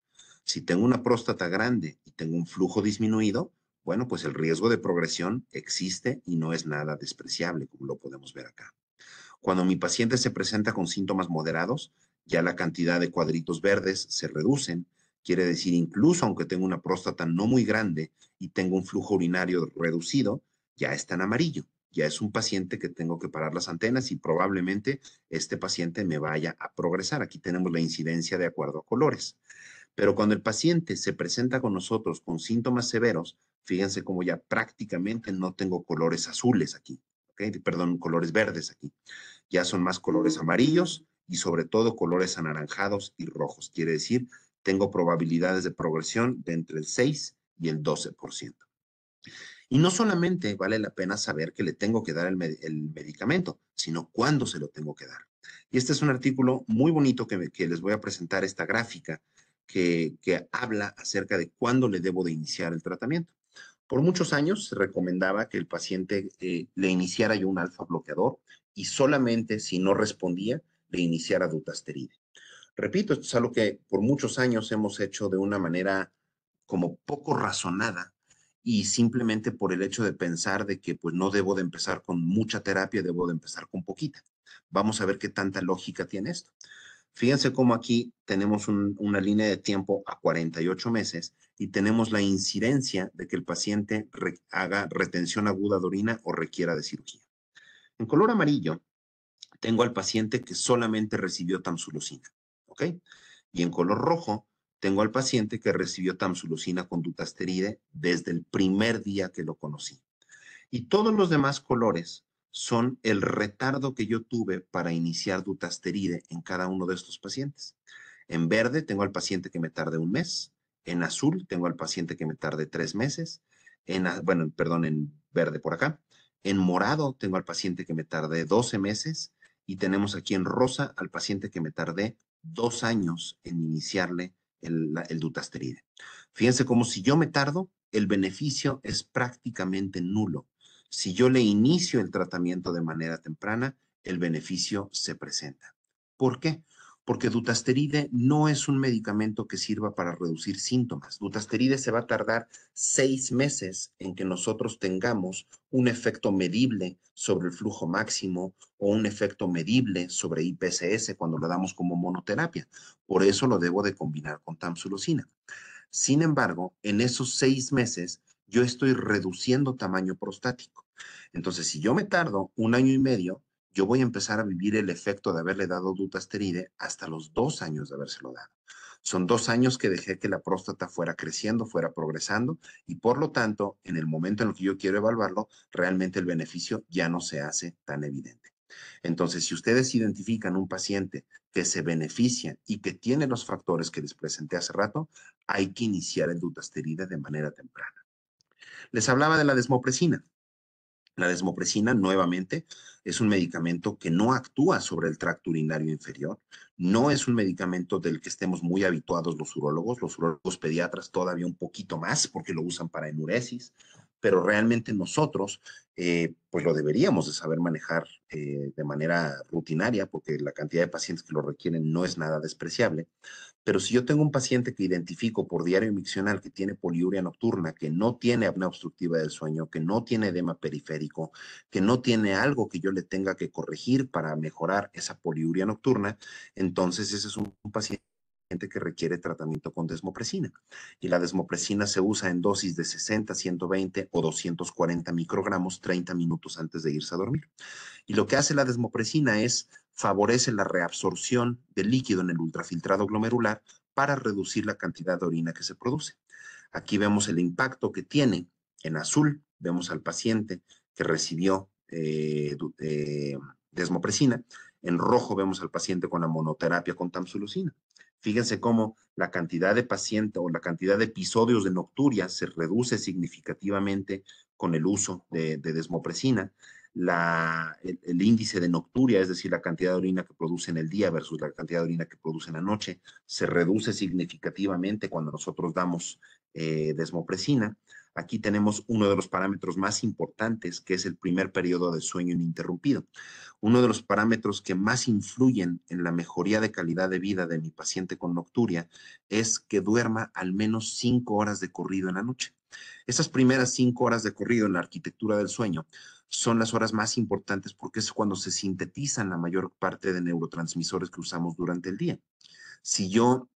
Si tengo una próstata grande y tengo un flujo disminuido, bueno, pues el riesgo de progresión existe y no es nada despreciable, como lo podemos ver acá. Cuando mi paciente se presenta con síntomas moderados, ya la cantidad de cuadritos verdes se reducen Quiere decir, incluso aunque tengo una próstata no muy grande y tengo un flujo urinario reducido, ya está en amarillo. Ya es un paciente que tengo que parar las antenas y probablemente este paciente me vaya a progresar. Aquí tenemos la incidencia de acuerdo a colores. Pero cuando el paciente se presenta con nosotros con síntomas severos, fíjense cómo ya prácticamente no tengo colores azules aquí, perdón, colores verdes aquí. Ya son más colores amarillos y sobre todo colores anaranjados y rojos. Quiere decir tengo probabilidades de progresión de entre el 6 y el 12%. Y no solamente vale la pena saber que le tengo que dar el, medicamento, sino cuándo se lo tengo que dar. Y este es un artículo muy bonito que, les voy a presentar, esta gráfica que, habla acerca de cuándo le debo de iniciar el tratamiento. Por muchos años se recomendaba que el paciente eh, le iniciara yo un alfa bloqueador y solamente si no respondía le iniciara dutasteride. Repito, esto es algo que por muchos años hemos hecho de una manera como poco razonada y simplemente por el hecho de pensar de que pues no debo de empezar con mucha terapia, debo de empezar con poquita. Vamos a ver qué tanta lógica tiene esto. Fíjense cómo aquí tenemos una línea de tiempo a 48 meses y tenemos la incidencia de que el paciente haga retención aguda de orina o requiera de cirugía. En color amarillo tengo al paciente que solamente recibió tamsulosina. Y en color rojo tengo al paciente que recibió Tamsulucina con dutasteride desde el primer día que lo conocí. Y todos los demás colores son el retardo que yo tuve para iniciar dutasteride en cada uno de estos pacientes. En verde tengo al paciente que me tarde un mes, en azul tengo al paciente que me tarde tres meses, en, bueno, perdón, en verde por acá, en morado tengo al paciente que me tardé 12 meses y tenemos aquí en rosa al paciente que me tardé dos años en iniciarle el, dutasteride. Fíjense como si yo me tardo, el beneficio es prácticamente nulo. Si yo le inicio el tratamiento de manera temprana, el beneficio se presenta. ¿Por qué? porque dutasteride no es un medicamento que sirva para reducir síntomas. Dutasteride se va a tardar seis meses en que nosotros tengamos un efecto medible sobre el flujo máximo o un efecto medible sobre IPSS cuando lo damos como monoterapia. Por eso lo debo de combinar con tamsulosina. Sin embargo, en esos seis meses yo estoy reduciendo tamaño prostático. Entonces, si yo me tardo un año y medio, yo voy a empezar a vivir el efecto de haberle dado dutasteride hasta los dos años de habérselo dado. Son dos años que dejé que la próstata fuera creciendo, fuera progresando, y por lo tanto, en el momento en el que yo quiero evaluarlo, realmente el beneficio ya no se hace tan evidente. Entonces, si ustedes identifican un paciente que se beneficia y que tiene los factores que les presenté hace rato, hay que iniciar el dutasteride de manera temprana. Les hablaba de la desmopresina. La desmopresina, nuevamente, es un medicamento que no actúa sobre el tracto urinario inferior, no es un medicamento del que estemos muy habituados los urólogos, los urólogos pediatras todavía un poquito más porque lo usan para enuresis, pero realmente nosotros eh, pues lo deberíamos de saber manejar eh, de manera rutinaria, porque la cantidad de pacientes que lo requieren no es nada despreciable. Pero si yo tengo un paciente que identifico por diario miccional que tiene poliuria nocturna, que no tiene apnea obstructiva del sueño, que no tiene edema periférico, que no tiene algo que yo le tenga que corregir para mejorar esa poliuria nocturna, entonces ese es un paciente que requiere tratamiento con desmopresina. Y la desmopresina se usa en dosis de 60, 120 o 240 microgramos 30 minutos antes de irse a dormir. Y lo que hace la desmopresina es favorece la reabsorción del líquido en el ultrafiltrado glomerular para reducir la cantidad de orina que se produce. Aquí vemos el impacto que tiene. En azul vemos al paciente que recibió eh, eh, desmopresina. En rojo vemos al paciente con la monoterapia con tamsulucina. Fíjense cómo la cantidad de pacientes o la cantidad de episodios de nocturia se reduce significativamente con el uso de, desmopresina. el, índice de nocturia, es decir, la cantidad de orina que produce en el día versus la cantidad de orina que produce en la noche, se reduce significativamente cuando nosotros damos eh, desmopresina. Aquí tenemos uno de los parámetros más importantes, que es el primer periodo de sueño ininterrumpido. Uno de los parámetros que más influyen en la mejoría de calidad de vida de mi paciente con nocturia es que duerma al menos cinco horas de corrido en la noche. Esas primeras cinco horas de corrido en la arquitectura del sueño son las horas más importantes porque es cuando se sintetizan la mayor parte de neurotransmisores que usamos durante el día. Si yo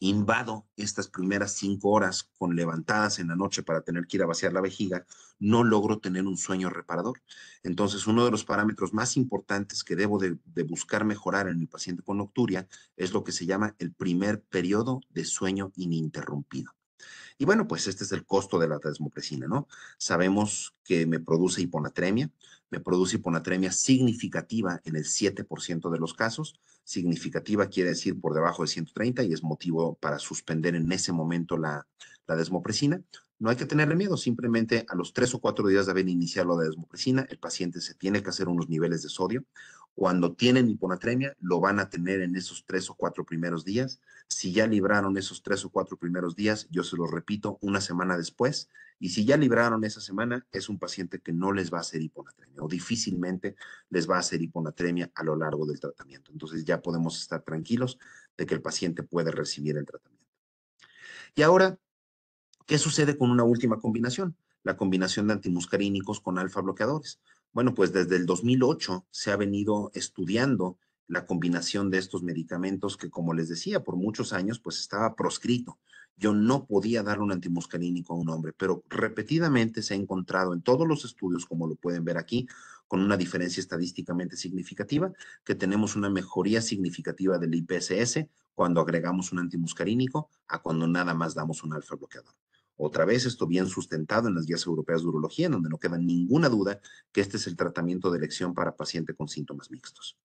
invado estas primeras cinco horas con levantadas en la noche para tener que ir a vaciar la vejiga, no logro tener un sueño reparador. Entonces, uno de los parámetros más importantes que debo de, buscar mejorar en el paciente con nocturia es lo que se llama el primer periodo de sueño ininterrumpido. Y bueno, pues este es el costo de la desmopresina, ¿no? Sabemos que me produce hiponatremia, me produce hiponatremia significativa en el 7% de los casos. Significativa quiere decir por debajo de 130 y es motivo para suspender en ese momento la, la desmopresina. No hay que tenerle miedo, simplemente a los tres o cuatro días de haber iniciado la desmopresina, el paciente se tiene que hacer unos niveles de sodio. Cuando tienen hiponatremia, lo van a tener en esos tres o cuatro primeros días. Si ya libraron esos tres o cuatro primeros días, yo se los repito, una semana después. Y si ya libraron esa semana, es un paciente que no les va a hacer hiponatremia o difícilmente les va a hacer hiponatremia a lo largo del tratamiento. Entonces ya podemos estar tranquilos de que el paciente puede recibir el tratamiento. Y ahora, ¿qué sucede con una última combinación? La combinación de antimuscarínicos con alfa bloqueadores. Bueno, pues desde el 2008 se ha venido estudiando la combinación de estos medicamentos que, como les decía, por muchos años pues estaba proscrito. Yo no podía dar un antimuscarínico a un hombre, pero repetidamente se ha encontrado en todos los estudios, como lo pueden ver aquí, con una diferencia estadísticamente significativa, que tenemos una mejoría significativa del IPSS cuando agregamos un antimuscarínico a cuando nada más damos un alfa bloqueador. Otra vez, esto bien sustentado en las guías europeas de urología, en donde no queda ninguna duda que este es el tratamiento de elección para paciente con síntomas mixtos.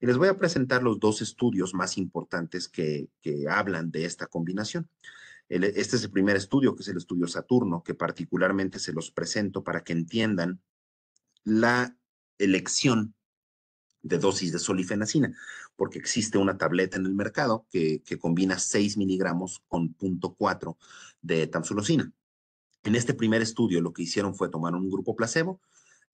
Y les voy a presentar los dos estudios más importantes que, hablan de esta combinación. este es el primer estudio, que es el estudio Saturno, que particularmente se los presento para que entiendan la elección de dosis de solifenacina, porque existe una tableta en el mercado que, combina 6 miligramos con 0.4 de tamsulosina. En este primer estudio lo que hicieron fue tomar un grupo placebo,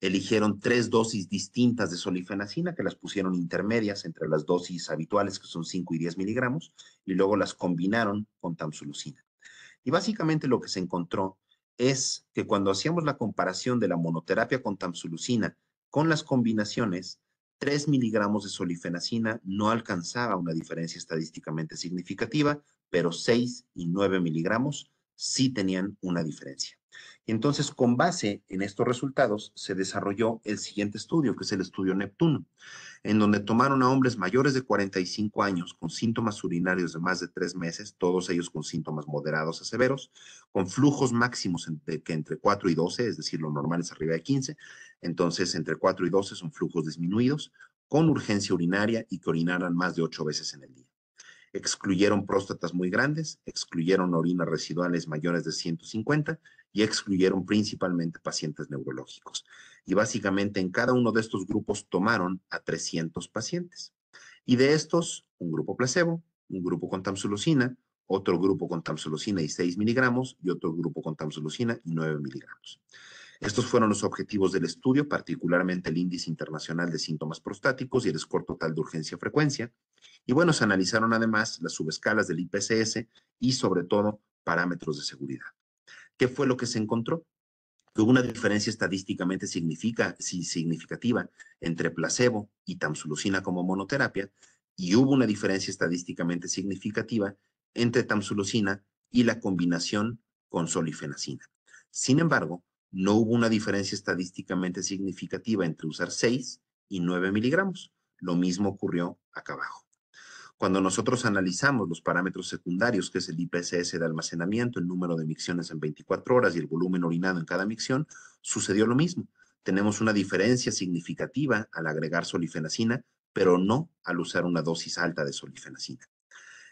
eligieron tres dosis distintas de solifenacina, que las pusieron intermedias entre las dosis habituales, que son 5 y 10 miligramos, y luego las combinaron con tamsulosina. Y básicamente lo que se encontró es que cuando hacíamos la comparación de la monoterapia con tamsulosina con las combinaciones, 3 miligramos de solifenacina no alcanzaba una diferencia estadísticamente significativa, pero 6 y 9 miligramos sí tenían una diferencia. Y entonces, con base en estos resultados, se desarrolló el siguiente estudio, que es el estudio Neptuno, en donde tomaron a hombres mayores de 45 años con síntomas urinarios de más de tres meses, todos ellos con síntomas moderados a severos, con flujos máximos entre, que entre 4 y 12, es decir, lo normal es arriba de 15, entonces entre 4 y 12 son flujos disminuidos, con urgencia urinaria y que orinaran más de ocho veces en el día excluyeron próstatas muy grandes, excluyeron orinas residuales mayores de 150 y excluyeron principalmente pacientes neurológicos. Y básicamente en cada uno de estos grupos tomaron a 300 pacientes. Y de estos, un grupo placebo, un grupo con Tamsulosina, otro grupo con Tamsulosina y 6 miligramos y otro grupo con Tamsulosina y 9 miligramos. Estos fueron los objetivos del estudio, particularmente el índice internacional de síntomas prostáticos y el score total de urgencia-frecuencia. Y bueno, se analizaron además las subescalas del IPSS y sobre todo parámetros de seguridad. ¿Qué fue lo que se encontró? Que hubo una diferencia estadísticamente significativa entre placebo y tamsulucina como monoterapia, y hubo una diferencia estadísticamente significativa entre tamsulucina y la combinación con solifenacina. Sin embargo, no hubo una diferencia estadísticamente significativa entre usar 6 y 9 miligramos. Lo mismo ocurrió acá abajo. Cuando nosotros analizamos los parámetros secundarios, que es el IPSS de almacenamiento, el número de micciones en 24 horas y el volumen orinado en cada micción, sucedió lo mismo. Tenemos una diferencia significativa al agregar solifenacina, pero no al usar una dosis alta de solifenacina.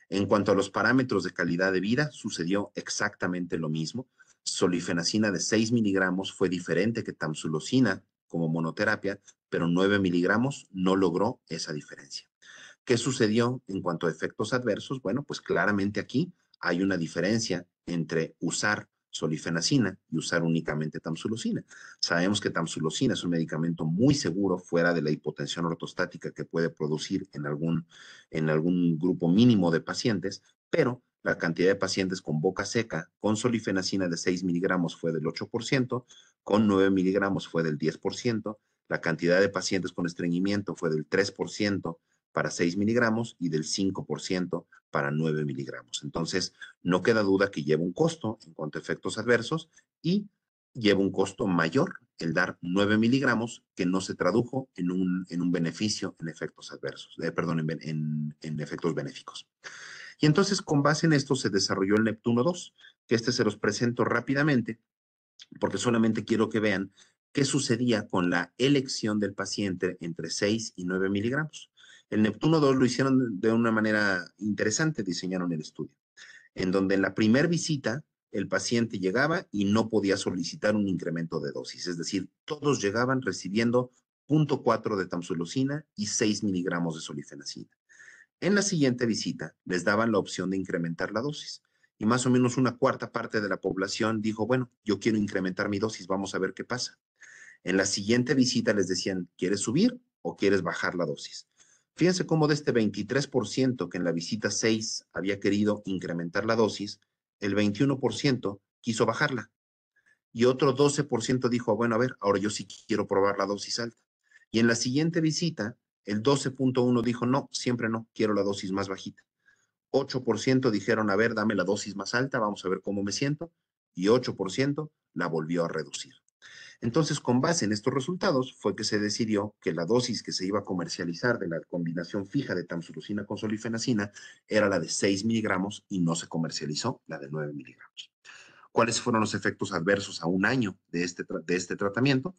En cuanto a los parámetros de calidad de vida, sucedió exactamente lo mismo. Solifenacina de 6 miligramos fue diferente que tamsulosina como monoterapia, pero 9 miligramos no logró esa diferencia. ¿Qué sucedió en cuanto a efectos adversos? Bueno, pues claramente aquí hay una diferencia entre usar solifenacina y usar únicamente tamsulosina. Sabemos que tamsulosina es un medicamento muy seguro fuera de la hipotensión ortostática que puede producir en algún, en algún grupo mínimo de pacientes, pero la cantidad de pacientes con boca seca con solifenacina de 6 miligramos fue del 8%, con 9 miligramos fue del 10%, la cantidad de pacientes con estreñimiento fue del 3%, para 6 miligramos y del 5% para 9 miligramos. Entonces, no queda duda que lleva un costo en cuanto a efectos adversos y lleva un costo mayor el dar 9 miligramos que no se tradujo en un, en un beneficio en efectos adversos, eh, perdón, en, en, efectos benéficos. Y entonces, con base en esto, se desarrolló el Neptuno 2, que este se los presento rápidamente, porque solamente quiero que vean qué sucedía con la elección del paciente entre 6 y 9 miligramos. El Neptuno 2 lo hicieron de una manera interesante, diseñaron el estudio, en donde en la primera visita el paciente llegaba y no podía solicitar un incremento de dosis, es decir, todos llegaban recibiendo 0.4 de tamsulosina y 6 miligramos de solifenacina. En la siguiente visita les daban la opción de incrementar la dosis y más o menos una cuarta parte de la población dijo, bueno, yo quiero incrementar mi dosis, vamos a ver qué pasa. En la siguiente visita les decían, ¿quieres subir o quieres bajar la dosis? Fíjense cómo de este 23% que en la visita 6 había querido incrementar la dosis, el 21% quiso bajarla. Y otro 12% dijo, bueno, a ver, ahora yo sí quiero probar la dosis alta. Y en la siguiente visita, el 12.1 dijo, no, siempre no, quiero la dosis más bajita. 8% dijeron, a ver, dame la dosis más alta, vamos a ver cómo me siento. Y 8% la volvió a reducir. Entonces, con base en estos resultados, fue que se decidió que la dosis que se iba a comercializar de la combinación fija de Tamsulucina con solifenacina era la de 6 miligramos y no se comercializó la de 9 miligramos. ¿Cuáles fueron los efectos adversos a un año de este de este tratamiento?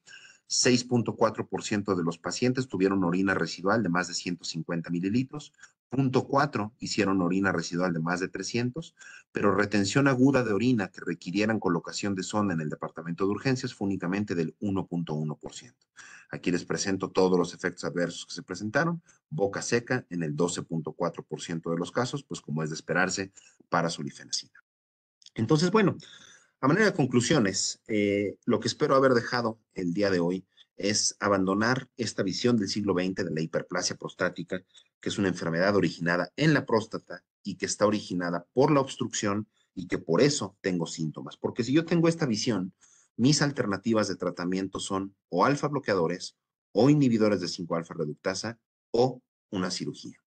6.4% de los pacientes tuvieron orina residual de más de 150 mililitros, 0.4 hicieron orina residual de más de 300, pero retención aguda de orina que requirieran colocación de sonda en el departamento de urgencias fue únicamente del 1.1%. Aquí les presento todos los efectos adversos que se presentaron. Boca seca en el 12.4% de los casos, pues como es de esperarse para sulifenacina. Entonces, bueno, a manera de conclusiones, eh, lo que espero haber dejado el día de hoy es abandonar esta visión del siglo XX de la hiperplasia prostática, que es una enfermedad originada en la próstata y que está originada por la obstrucción y que por eso tengo síntomas. Porque si yo tengo esta visión, mis alternativas de tratamiento son o alfa bloqueadores o inhibidores de 5-alfa reductasa o una cirugía.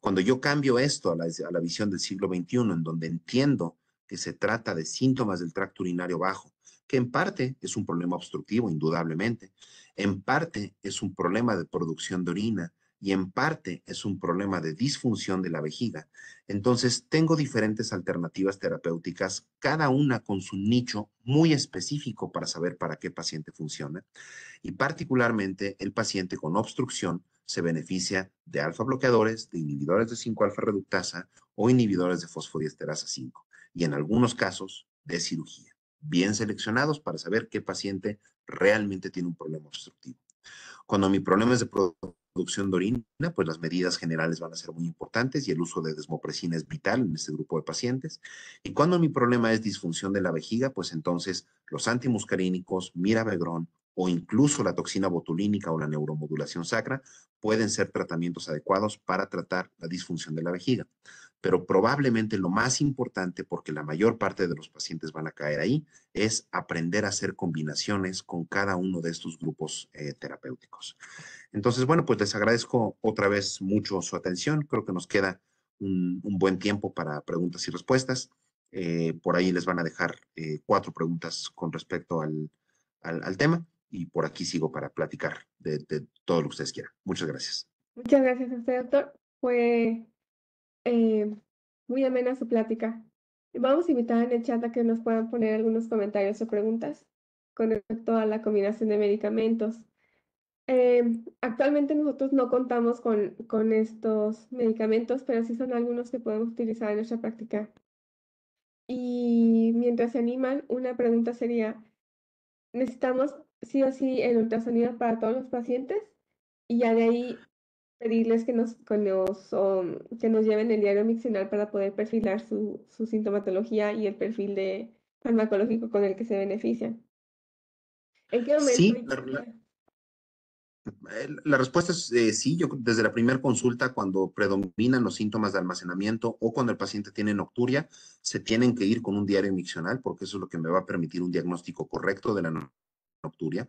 Cuando yo cambio esto a la, a la visión del siglo XXI, en donde entiendo que se trata de síntomas del tracto urinario bajo, que en parte es un problema obstructivo, indudablemente, en parte es un problema de producción de orina y en parte es un problema de disfunción de la vejiga. Entonces, tengo diferentes alternativas terapéuticas, cada una con su nicho muy específico para saber para qué paciente funciona. Y particularmente, el paciente con obstrucción se beneficia de alfa bloqueadores, de inhibidores de 5-alfa reductasa o inhibidores de fosfodiesterasa 5 y en algunos casos de cirugía, bien seleccionados para saber qué paciente realmente tiene un problema obstructivo. Cuando mi problema es de producción de orina, pues las medidas generales van a ser muy importantes y el uso de desmopresina es vital en este grupo de pacientes. Y cuando mi problema es disfunción de la vejiga, pues entonces los antimuscarínicos, mirabegrón o incluso la toxina botulínica o la neuromodulación sacra pueden ser tratamientos adecuados para tratar la disfunción de la vejiga pero probablemente lo más importante, porque la mayor parte de los pacientes van a caer ahí, es aprender a hacer combinaciones con cada uno de estos grupos eh, terapéuticos. Entonces, bueno, pues les agradezco otra vez mucho su atención. Creo que nos queda un, buen tiempo para preguntas y respuestas. Eh, por ahí les van a dejar eh, cuatro preguntas con respecto al, al, tema y por aquí sigo para platicar de, todo lo que ustedes quieran. Muchas gracias. Muchas gracias usted, doctor. Fue eh, muy amena su plática. Vamos a invitar en el chat a que nos puedan poner algunos comentarios o preguntas con respecto a la combinación de medicamentos. Em, actualmente nosotros no contamos con, con estos medicamentos, pero sí son algunos que podemos utilizar en nuestra práctica. Y mientras se animan, una pregunta sería, ¿necesitamos sí o sí el ultrasonido para todos los pacientes? Y ya de ahí pedirles que nos, que nos um, lleven el diario miccional para poder perfilar su, su sintomatología y el perfil de farmacológico con el que se beneficia ¿En qué momento? Sí, la eh, respuesta es eh, sí, yo desde la primera consulta, cuando predominan los síntomas de almacenamiento o cuando el paciente tiene nocturia, se tienen que ir con un diario miccional porque eso es lo que me va a permitir un diagnóstico correcto de la nocturia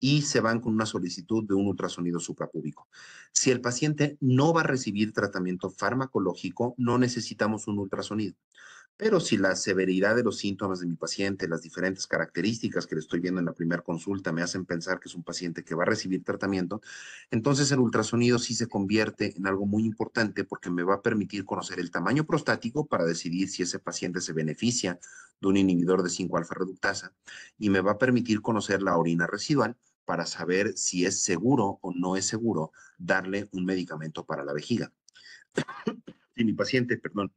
y se van con una solicitud de un ultrasonido suprapúbico. Si el paciente no va a recibir tratamiento farmacológico, no necesitamos un ultrasonido. Pero si la severidad de los síntomas de mi paciente, las diferentes características que le estoy viendo en la primera consulta me hacen pensar que es un paciente que va a recibir tratamiento, entonces el ultrasonido sí se convierte en algo muy importante porque me va a permitir conocer el tamaño prostático para decidir si ese paciente se beneficia de un inhibidor de 5-alfa reductasa y me va a permitir conocer la orina residual para saber si es seguro o no es seguro darle un medicamento para la vejiga. si mi paciente, perdón,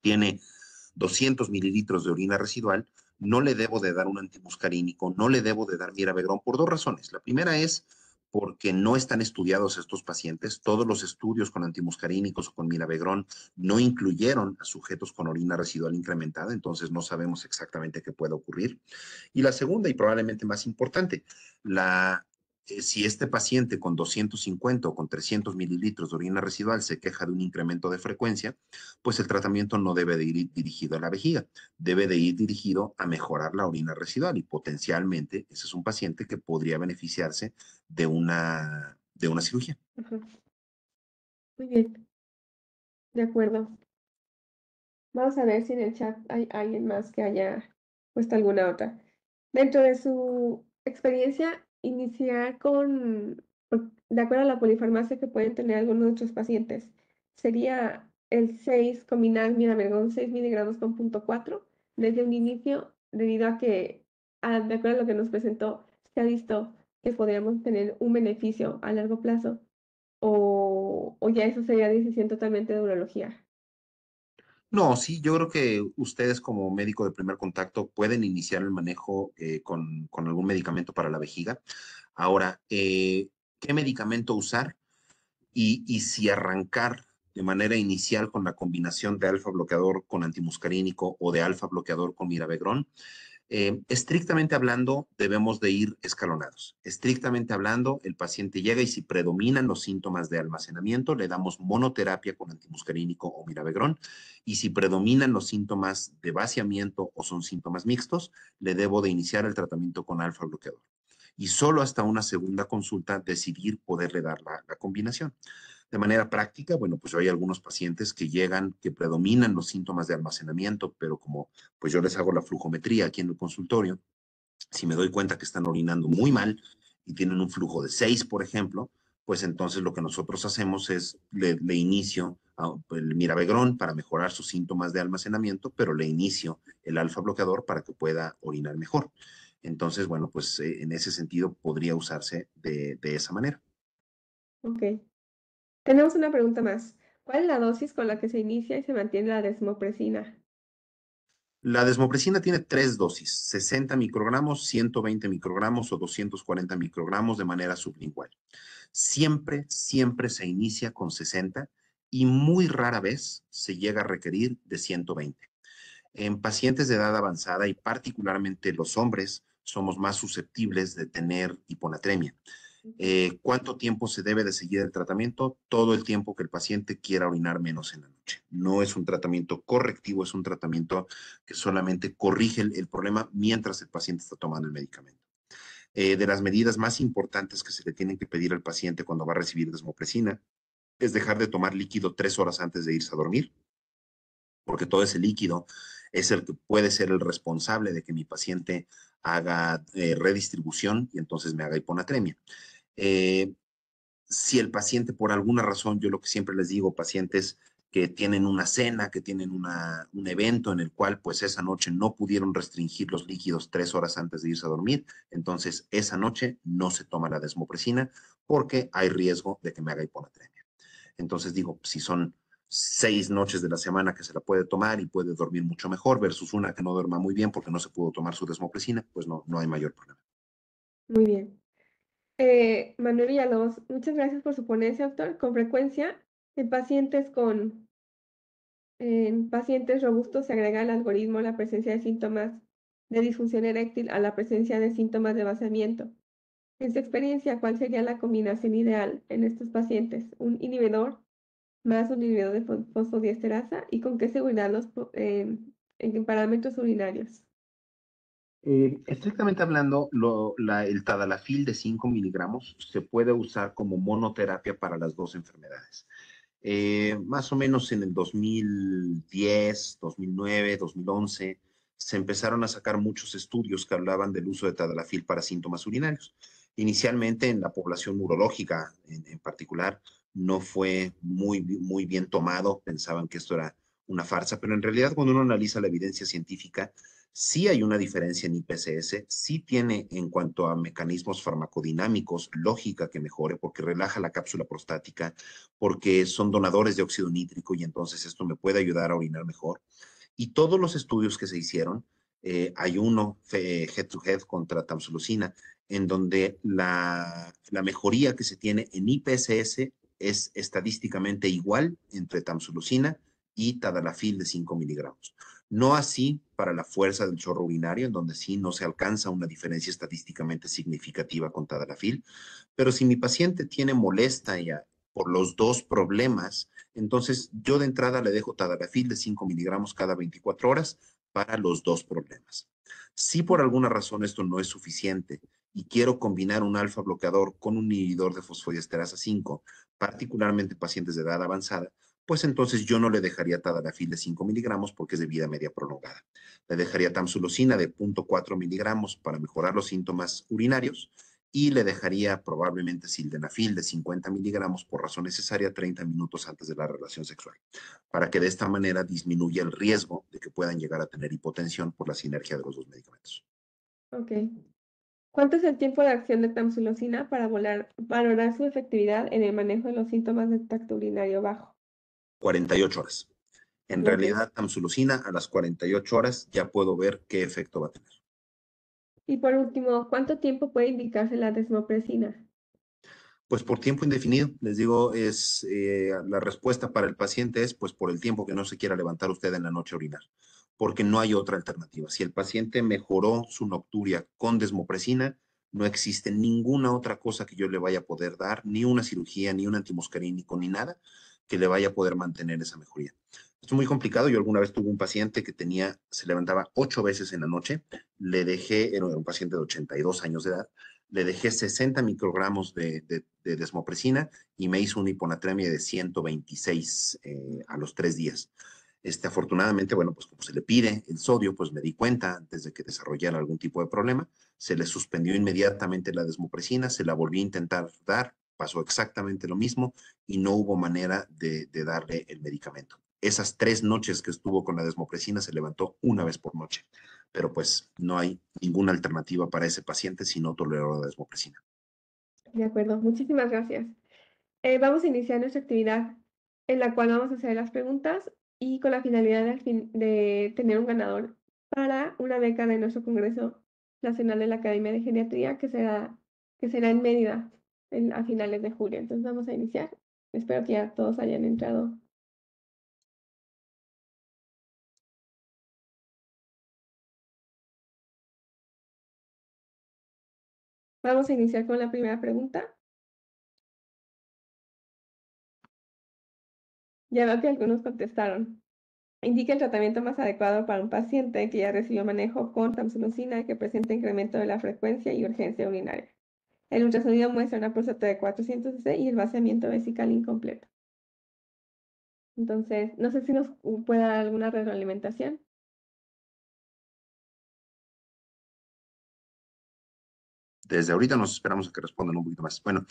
tiene 200 mililitros de orina residual, no le debo de dar un antimuscarínico, no le debo de dar mirabegrón por dos razones. La primera es porque no están estudiados estos pacientes. Todos los estudios con antimuscarínicos o con mirabegrón no incluyeron a sujetos con orina residual incrementada, entonces no sabemos exactamente qué puede ocurrir. Y la segunda y probablemente más importante, la eh, si este paciente con 250 o con 300 mililitros de orina residual se queja de un incremento de frecuencia, pues el tratamiento no debe de ir dirigido a la vejiga, debe de ir dirigido a mejorar la orina residual y potencialmente ese es un paciente que podría beneficiarse de una, de una cirugía. Muy bien, de acuerdo. Vamos a ver si en el chat hay alguien más que haya puesto alguna otra. Dentro de su experiencia, iniciar con, pues, de acuerdo a la polifarmacia que pueden tener algunos de nuestros pacientes, sería el 6 combinar miramergón 6 miligramos con punto 4 desde un inicio, debido a que, ah, de acuerdo a lo que nos presentó, se ha visto que podríamos tener un beneficio a largo plazo o, o ya eso sería decisión totalmente de urología. No, sí, yo creo que ustedes como médico de primer contacto pueden iniciar el manejo eh, con, algún medicamento para la vejiga. Ahora, eh, ¿qué medicamento usar? Y, si arrancar de manera inicial con la combinación de alfa bloqueador con antimuscarínico o de alfa bloqueador con mirabegrón. Eh, estrictamente hablando, debemos de ir escalonados. Estrictamente hablando, el paciente llega y si predominan los síntomas de almacenamiento, le damos monoterapia con antimuscarínico o mirabegrón. Y si predominan los síntomas de vaciamiento o son síntomas mixtos, le debo de iniciar el tratamiento con alfa bloqueador. Y solo hasta una segunda consulta decidir poderle dar la combinación. De manera práctica, bueno, pues hay algunos pacientes que llegan, que predominan los síntomas de almacenamiento, pero como pues yo les hago la flujometría aquí en el consultorio, si me doy cuenta que están orinando muy mal y tienen un flujo de 6, por ejemplo, pues entonces lo que nosotros hacemos es le, inicio a, el mirabegrón para mejorar sus síntomas de almacenamiento, pero le inicio el alfa bloqueador para que pueda orinar mejor. Entonces, bueno, pues eh, en ese sentido podría usarse de, de esa manera. Ok. Tenemos una pregunta más. ¿Cuál es la dosis con la que se inicia y se mantiene la desmopresina? La desmopresina tiene tres dosis, 60 microgramos, 120 microgramos o 240 microgramos de manera sublingual. Siempre, siempre se inicia con 60 y muy rara vez se llega a requerir de 120. En pacientes de edad avanzada y particularmente los hombres, somos más susceptibles de tener hiponatremia. Eh, cuánto tiempo se debe de seguir el tratamiento, todo el tiempo que el paciente quiera orinar menos en la noche. No es un tratamiento correctivo, es un tratamiento que solamente corrige el, problema mientras el paciente está tomando el medicamento. Eh, de las medidas más importantes que se le tienen que pedir al paciente cuando va a recibir desmopresina es dejar de tomar líquido tres horas antes de irse a dormir, porque todo ese líquido es el que puede ser el responsable de que mi paciente haga eh, redistribución y entonces me haga hiponatremia. Eh, si el paciente por alguna razón, yo lo que siempre les digo, pacientes que tienen una cena, que tienen un evento en el cual pues esa noche no pudieron restringir los líquidos tres horas antes de irse a dormir, entonces esa noche no se toma la desmopresina porque hay riesgo de que me haga hiponatremia. Entonces digo, si son seis noches de la semana que se la puede tomar y puede dormir mucho mejor versus una que no duerma muy bien porque no se pudo tomar su desmopresina, pues no, no hay mayor problema. Muy bien. Eh, Manuel Villalobos, muchas gracias por su ponencia, doctor. Con frecuencia, en pacientes con en pacientes robustos se agrega al algoritmo la presencia de síntomas de disfunción eréctil a la presencia de síntomas de basamiento. En su experiencia, ¿cuál sería la combinación ideal en estos pacientes? ¿Un inhibidor más nivel de fosfodiesterasa y con qué seguridad los em, en parámetros urinarios? Eh, estrictamente hablando, el tadalafil de 5 miligramos se puede usar como monoterapia para las dos enfermedades. Eh, más o menos en el 2010, 2009, 2011, se empezaron a sacar muchos estudios que hablaban del uso de tadalafil para síntomas urinarios. Inicialmente en la población urológica en particular, no fue muy, muy bien tomado, pensaban que esto era una farsa, pero en realidad cuando uno analiza la evidencia científica, sí hay una diferencia en IPSS, sí tiene en cuanto a mecanismos farmacodinámicos lógica que mejore porque relaja la cápsula prostática, porque son donadores de óxido nítrico y entonces esto me puede ayudar a orinar mejor. Y todos los estudios que se hicieron, eh, hay uno head to head contra tamsulucina, en donde la mejoría que se tiene en IPSS es estadísticamente igual entre tamsulucina y tadalafil de 5 miligramos. No así para la fuerza del chorro urinario, en donde sí no se alcanza una diferencia estadísticamente significativa con tadalafil, pero si mi paciente tiene molestia por los dos problemas, entonces yo de entrada le dejo tadalafil de 5 miligramos cada 24 horas para los dos problemas. Si por alguna razón esto no es suficiente y quiero combinar un alfa bloqueador con un inhibidor de fosfodiesterasa 5 particularmente pacientes de edad avanzada, pues entonces yo no le dejaría tadalafil de 5 miligramos porque es de vida media prolongada. Le dejaría tamsulosina de 0.4 miligramos para mejorar los síntomas urinarios y le dejaría probablemente sildenafil de 50 miligramos por razón necesaria 30 minutos antes de la relación sexual, para que de esta manera disminuya el riesgo de que puedan llegar a tener hipotensión por la sinergia de los dos medicamentos. Ok, ¿Cuánto es el tiempo de acción de tamsulosina para valorar su efectividad en el manejo de los síntomas de tacto urinario bajo? 48 horas. En realidad, tamsulosina a las 48 horas ya puedo ver qué efecto va a tener. Y por último, ¿cuánto tiempo puede indicarse la desmopresina? Pues por tiempo indefinido, les digo, es eh, la respuesta para el paciente es pues por el tiempo que no se quiera levantar usted en la noche a orinar porque no hay otra alternativa. Si el paciente mejoró su nocturia con desmopresina, no existe ninguna otra cosa que yo le vaya a poder dar, ni una cirugía, ni un antimoscarínico, ni nada que le vaya a poder mantener esa mejoría. Esto es muy complicado. Yo alguna vez tuve un paciente que tenía, se levantaba ocho veces en la noche. Le dejé, era un paciente de 82 años de edad, le dejé 60 microgramos de, desmopresina y me hizo una hiponatremia de 126 eh, a los tres días. Este, afortunadamente, bueno, pues como se le pide el sodio, pues me di cuenta antes de que desarrollara algún tipo de problema, se le suspendió inmediatamente la desmopresina, se la volví a intentar dar, pasó exactamente lo mismo y no hubo manera de, darle el medicamento. Esas tres noches que estuvo con la desmopresina se levantó una vez por noche, pero pues no hay ninguna alternativa para ese paciente si no toleró la desmopresina. De acuerdo, muchísimas gracias. Eh, vamos a iniciar nuestra actividad en la cual vamos a hacer las preguntas y con la finalidad de, tener un ganador para una beca de nuestro Congreso Nacional de la Academia de Geniatría que será, que será en Mérida a finales de julio. Entonces vamos a iniciar. Espero que ya todos hayan entrado. Vamos a iniciar con la primera pregunta. Ya veo que algunos contestaron. Indica el tratamiento más adecuado para un paciente que ya recibió manejo con y que presenta incremento de la frecuencia y urgencia urinaria. El ultrasonido muestra una próstata de 400 y el vaciamiento vesical incompleto. Entonces, no sé si nos puede dar alguna retroalimentación. Desde ahorita nos esperamos a que respondan un poquito más. Bueno,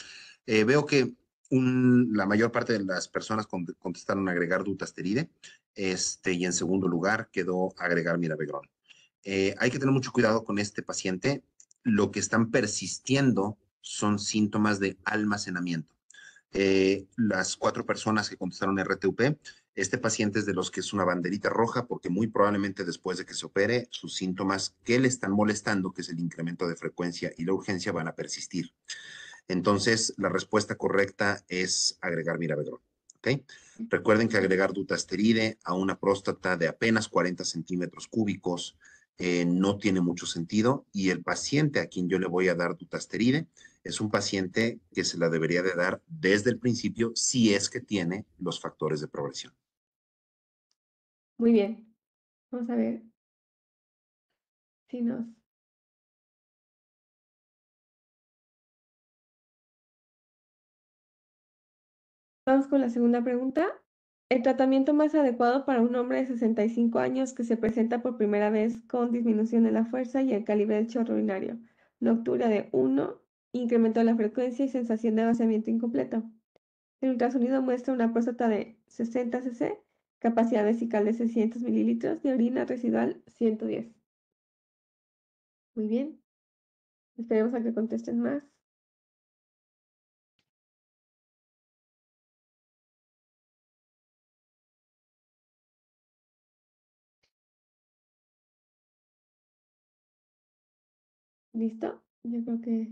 eh, veo que la mayor parte de las personas contestaron agregar dutasteride, este, y en segundo lugar quedó agregar mirabegron eh, hay que tener mucho cuidado con este paciente. Lo que están persistiendo son síntomas de almacenamiento. Eh, las cuatro personas que contestaron RTUP, este paciente es de los que es una banderita roja porque muy probablemente después de que se opere, sus síntomas que le están molestando, que es el incremento de frecuencia y la urgencia, van a persistir. Entonces, la respuesta correcta es agregar mirabegrón. Recuerden que agregar dutasteride a una próstata de apenas 40 centímetros cúbicos eh, no tiene mucho sentido y el paciente a quien yo le voy a dar dutasteride es un paciente que se la debería de dar desde el principio si es que tiene los factores de progresión. Muy bien. Vamos a ver si nos Vamos con la segunda pregunta. El tratamiento más adecuado para un hombre de 65 años que se presenta por primera vez con disminución de la fuerza y el calibre del chorro urinario, noctura de 1, incremento de la frecuencia y sensación de vaciamiento incompleto. El ultrasonido muestra una próstata de 60 cc, capacidad vesical de 600 mililitros de orina residual 110. Muy bien. Esperemos a que contesten más. ¿Listo? Yo creo que...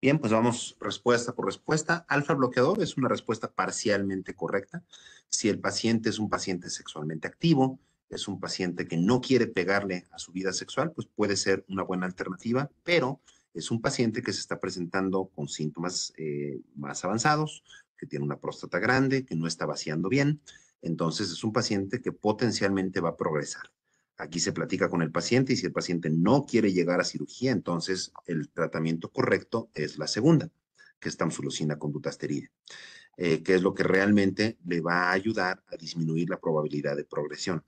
Bien, pues vamos respuesta por respuesta. Alfa bloqueador es una respuesta parcialmente correcta. Si el paciente es un paciente sexualmente activo, es un paciente que no quiere pegarle a su vida sexual, pues puede ser una buena alternativa, pero es un paciente que se está presentando con síntomas eh, más avanzados, que tiene una próstata grande, que no está vaciando bien. Entonces es un paciente que potencialmente va a progresar. Aquí se platica con el paciente y si el paciente no quiere llegar a cirugía, entonces el tratamiento correcto es la segunda, que es tamsulosina con dutasterida, eh, que es lo que realmente le va a ayudar a disminuir la probabilidad de progresión.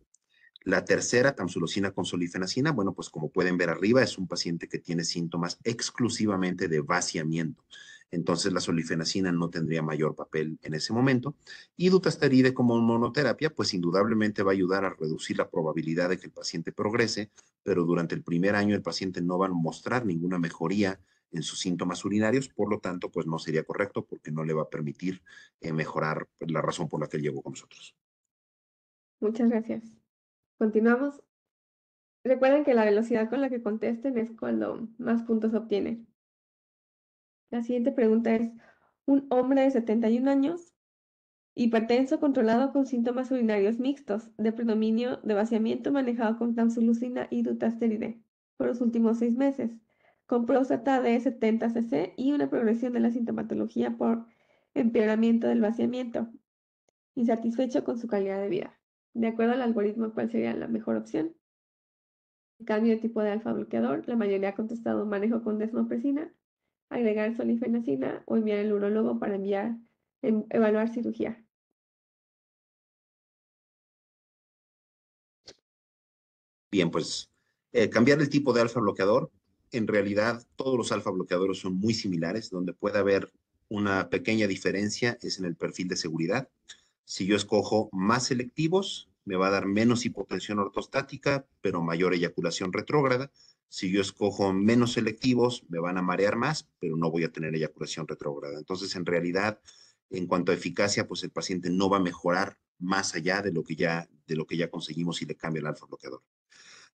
La tercera, tamsulosina con solifenacina, bueno, pues como pueden ver arriba, es un paciente que tiene síntomas exclusivamente de vaciamiento entonces la solifenacina no tendría mayor papel en ese momento. Y dutasteride como monoterapia, pues indudablemente va a ayudar a reducir la probabilidad de que el paciente progrese, pero durante el primer año el paciente no va a mostrar ninguna mejoría en sus síntomas urinarios, por lo tanto, pues no sería correcto porque no le va a permitir eh, mejorar pues, la razón por la que él llegó con nosotros. Muchas gracias. Continuamos. Recuerden que la velocidad con la que contesten es cuando más puntos obtienen. La siguiente pregunta es, un hombre de 71 años, hipertenso controlado con síntomas urinarios mixtos, de predominio de vaciamiento manejado con tamsulucina y dutasteride por los últimos seis meses, con próstata de 70 cc y una progresión de la sintomatología por empeoramiento del vaciamiento, insatisfecho con su calidad de vida. De acuerdo al algoritmo, ¿cuál sería la mejor opción? Cambio de tipo de alfa bloqueador. La mayoría ha contestado manejo con desmopresina agregar solifenacina o enviar al urólogo para enviar, em, evaluar cirugía. Bien, pues eh, cambiar el tipo de alfa bloqueador. En realidad, todos los alfa bloqueadores son muy similares. Donde puede haber una pequeña diferencia es en el perfil de seguridad. Si yo escojo más selectivos, me va a dar menos hipotensión ortostática, pero mayor eyaculación retrógrada si yo escojo menos selectivos, me van a marear más, pero no voy a tener eyaculación retrógrada. Entonces, en realidad, en cuanto a eficacia, pues el paciente no va a mejorar más allá de lo que ya, de lo que ya conseguimos si le cambia el alfa bloqueador.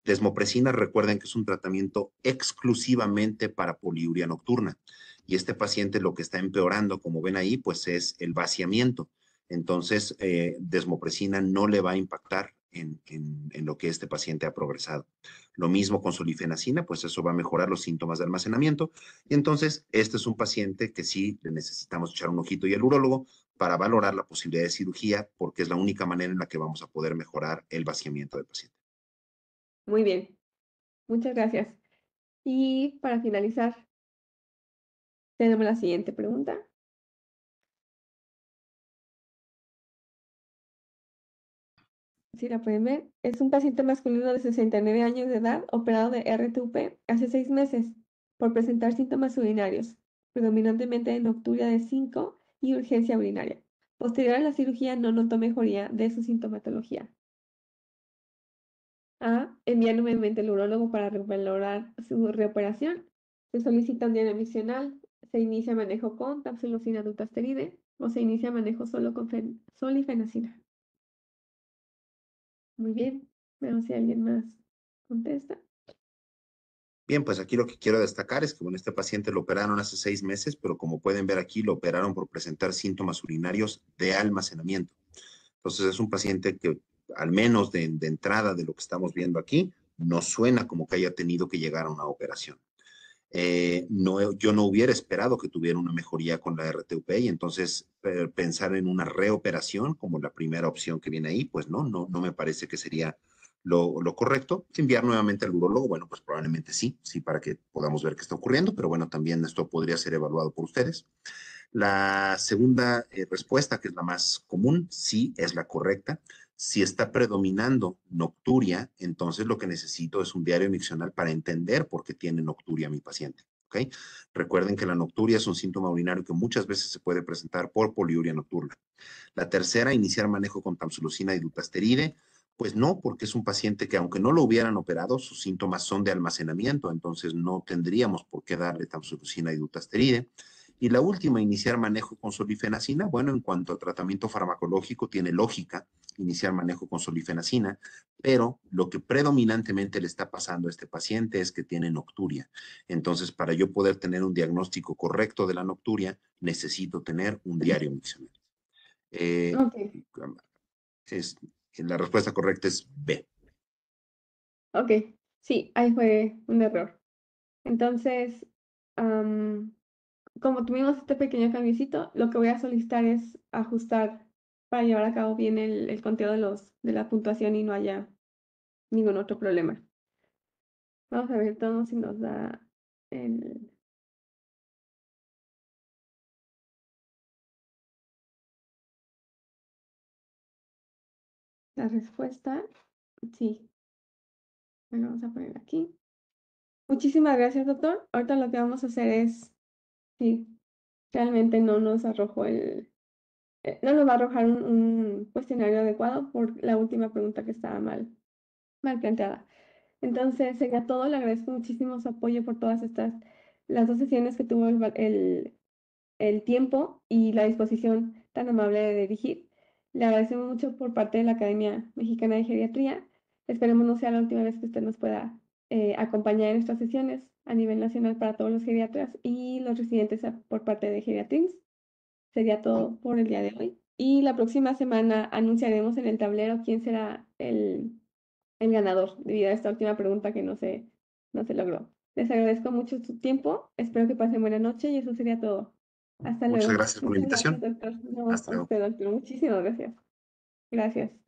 Desmopresina, recuerden que es un tratamiento exclusivamente para poliuria nocturna. Y este paciente lo que está empeorando, como ven ahí, pues es el vaciamiento. Entonces, eh, desmopresina no le va a impactar en, lo que este paciente ha progresado. Lo mismo con solifenacina, pues eso va a mejorar los síntomas de almacenamiento. Y entonces, este es un paciente que sí le necesitamos echar un ojito y el urólogo para valorar la posibilidad de cirugía, porque es la única manera en la que vamos a poder mejorar el vaciamiento del paciente. Muy bien, muchas gracias. Y para finalizar, tenemos la siguiente pregunta. si la pueden ver, es un paciente masculino de 69 años de edad, operado de RTUP hace seis meses por presentar síntomas urinarios, predominantemente en nocturia de 5 y urgencia urinaria. Posterior a la cirugía no notó mejoría de su sintomatología. A. Envía nuevamente al urólogo para revalorar su reoperación. Se solicita un diario adicional, Se inicia manejo con Tapsilocina dutasteride o se inicia manejo solo con solifenacina. Muy bien, veamos si alguien más contesta. Bien, pues aquí lo que quiero destacar es que bueno, este paciente lo operaron hace seis meses, pero como pueden ver aquí, lo operaron por presentar síntomas urinarios de almacenamiento. Entonces es un paciente que al menos de, de entrada de lo que estamos viendo aquí, no suena como que haya tenido que llegar a una operación. Eh, no, yo no hubiera esperado que tuviera una mejoría con la RTUP y entonces eh, pensar en una reoperación como la primera opción que viene ahí, pues no, no, no me parece que sería lo, correcto. Enviar nuevamente al urólogo, bueno, pues probablemente sí, sí, para que podamos ver qué está ocurriendo, pero bueno, también esto podría ser evaluado por ustedes. La segunda eh, respuesta, que es la más común, sí es la correcta. Si está predominando nocturia, entonces lo que necesito es un diario miccional para entender por qué tiene nocturia mi paciente. Recuerden que la nocturia es un síntoma urinario que muchas veces se puede presentar por poliuria nocturna. La tercera, iniciar manejo con Tamsulosina y dutasteride. Pues no, porque es un paciente que aunque no lo hubieran operado, sus síntomas son de almacenamiento, entonces no tendríamos por qué darle Tamsulosina y dutasteride. Y la última, iniciar manejo con solifenacina. Bueno, en cuanto a tratamiento farmacológico, tiene lógica iniciar manejo con solifenacina, pero lo que predominantemente le está pasando a este paciente es que tiene nocturia. Entonces, para yo poder tener un diagnóstico correcto de la nocturia, necesito tener un diario miccional. Eh, la respuesta correcta es B. Ok, sí, ahí fue un error. Entonces, como tuvimos este pequeño cambiocito, lo que voy a solicitar es ajustar para llevar a cabo bien el, conteo de, los, de la puntuación y no haya ningún otro problema. Vamos a ver todo si nos da La respuesta, sí. Bueno, vamos a poner aquí. Muchísimas gracias, doctor. Ahorita lo que vamos a hacer es Sí, realmente no nos arrojó el, eh, no nos va a arrojar un, cuestionario adecuado por la última pregunta que estaba mal, mal planteada. Entonces, a todo. Le agradezco muchísimo su apoyo por todas estas, las dos sesiones que tuvo el, tiempo y la disposición tan amable de dirigir. Le agradecemos mucho por parte de la Academia Mexicana de Geriatría. Esperemos no sea la última vez que usted nos pueda eh, acompañar en estas sesiones a nivel nacional para todos los geriatras y los residentes por parte de Geriatrins. Sería todo por el día de hoy. Y la próxima semana anunciaremos en el tablero quién será el, el ganador debido a esta última pregunta que no se, no se logró. Les agradezco mucho su tiempo. Espero que pasen buena noche y eso sería todo. Hasta luego. Muchas gracias por la invitación. Hasta luego. Muchísimas gracias. Gracias.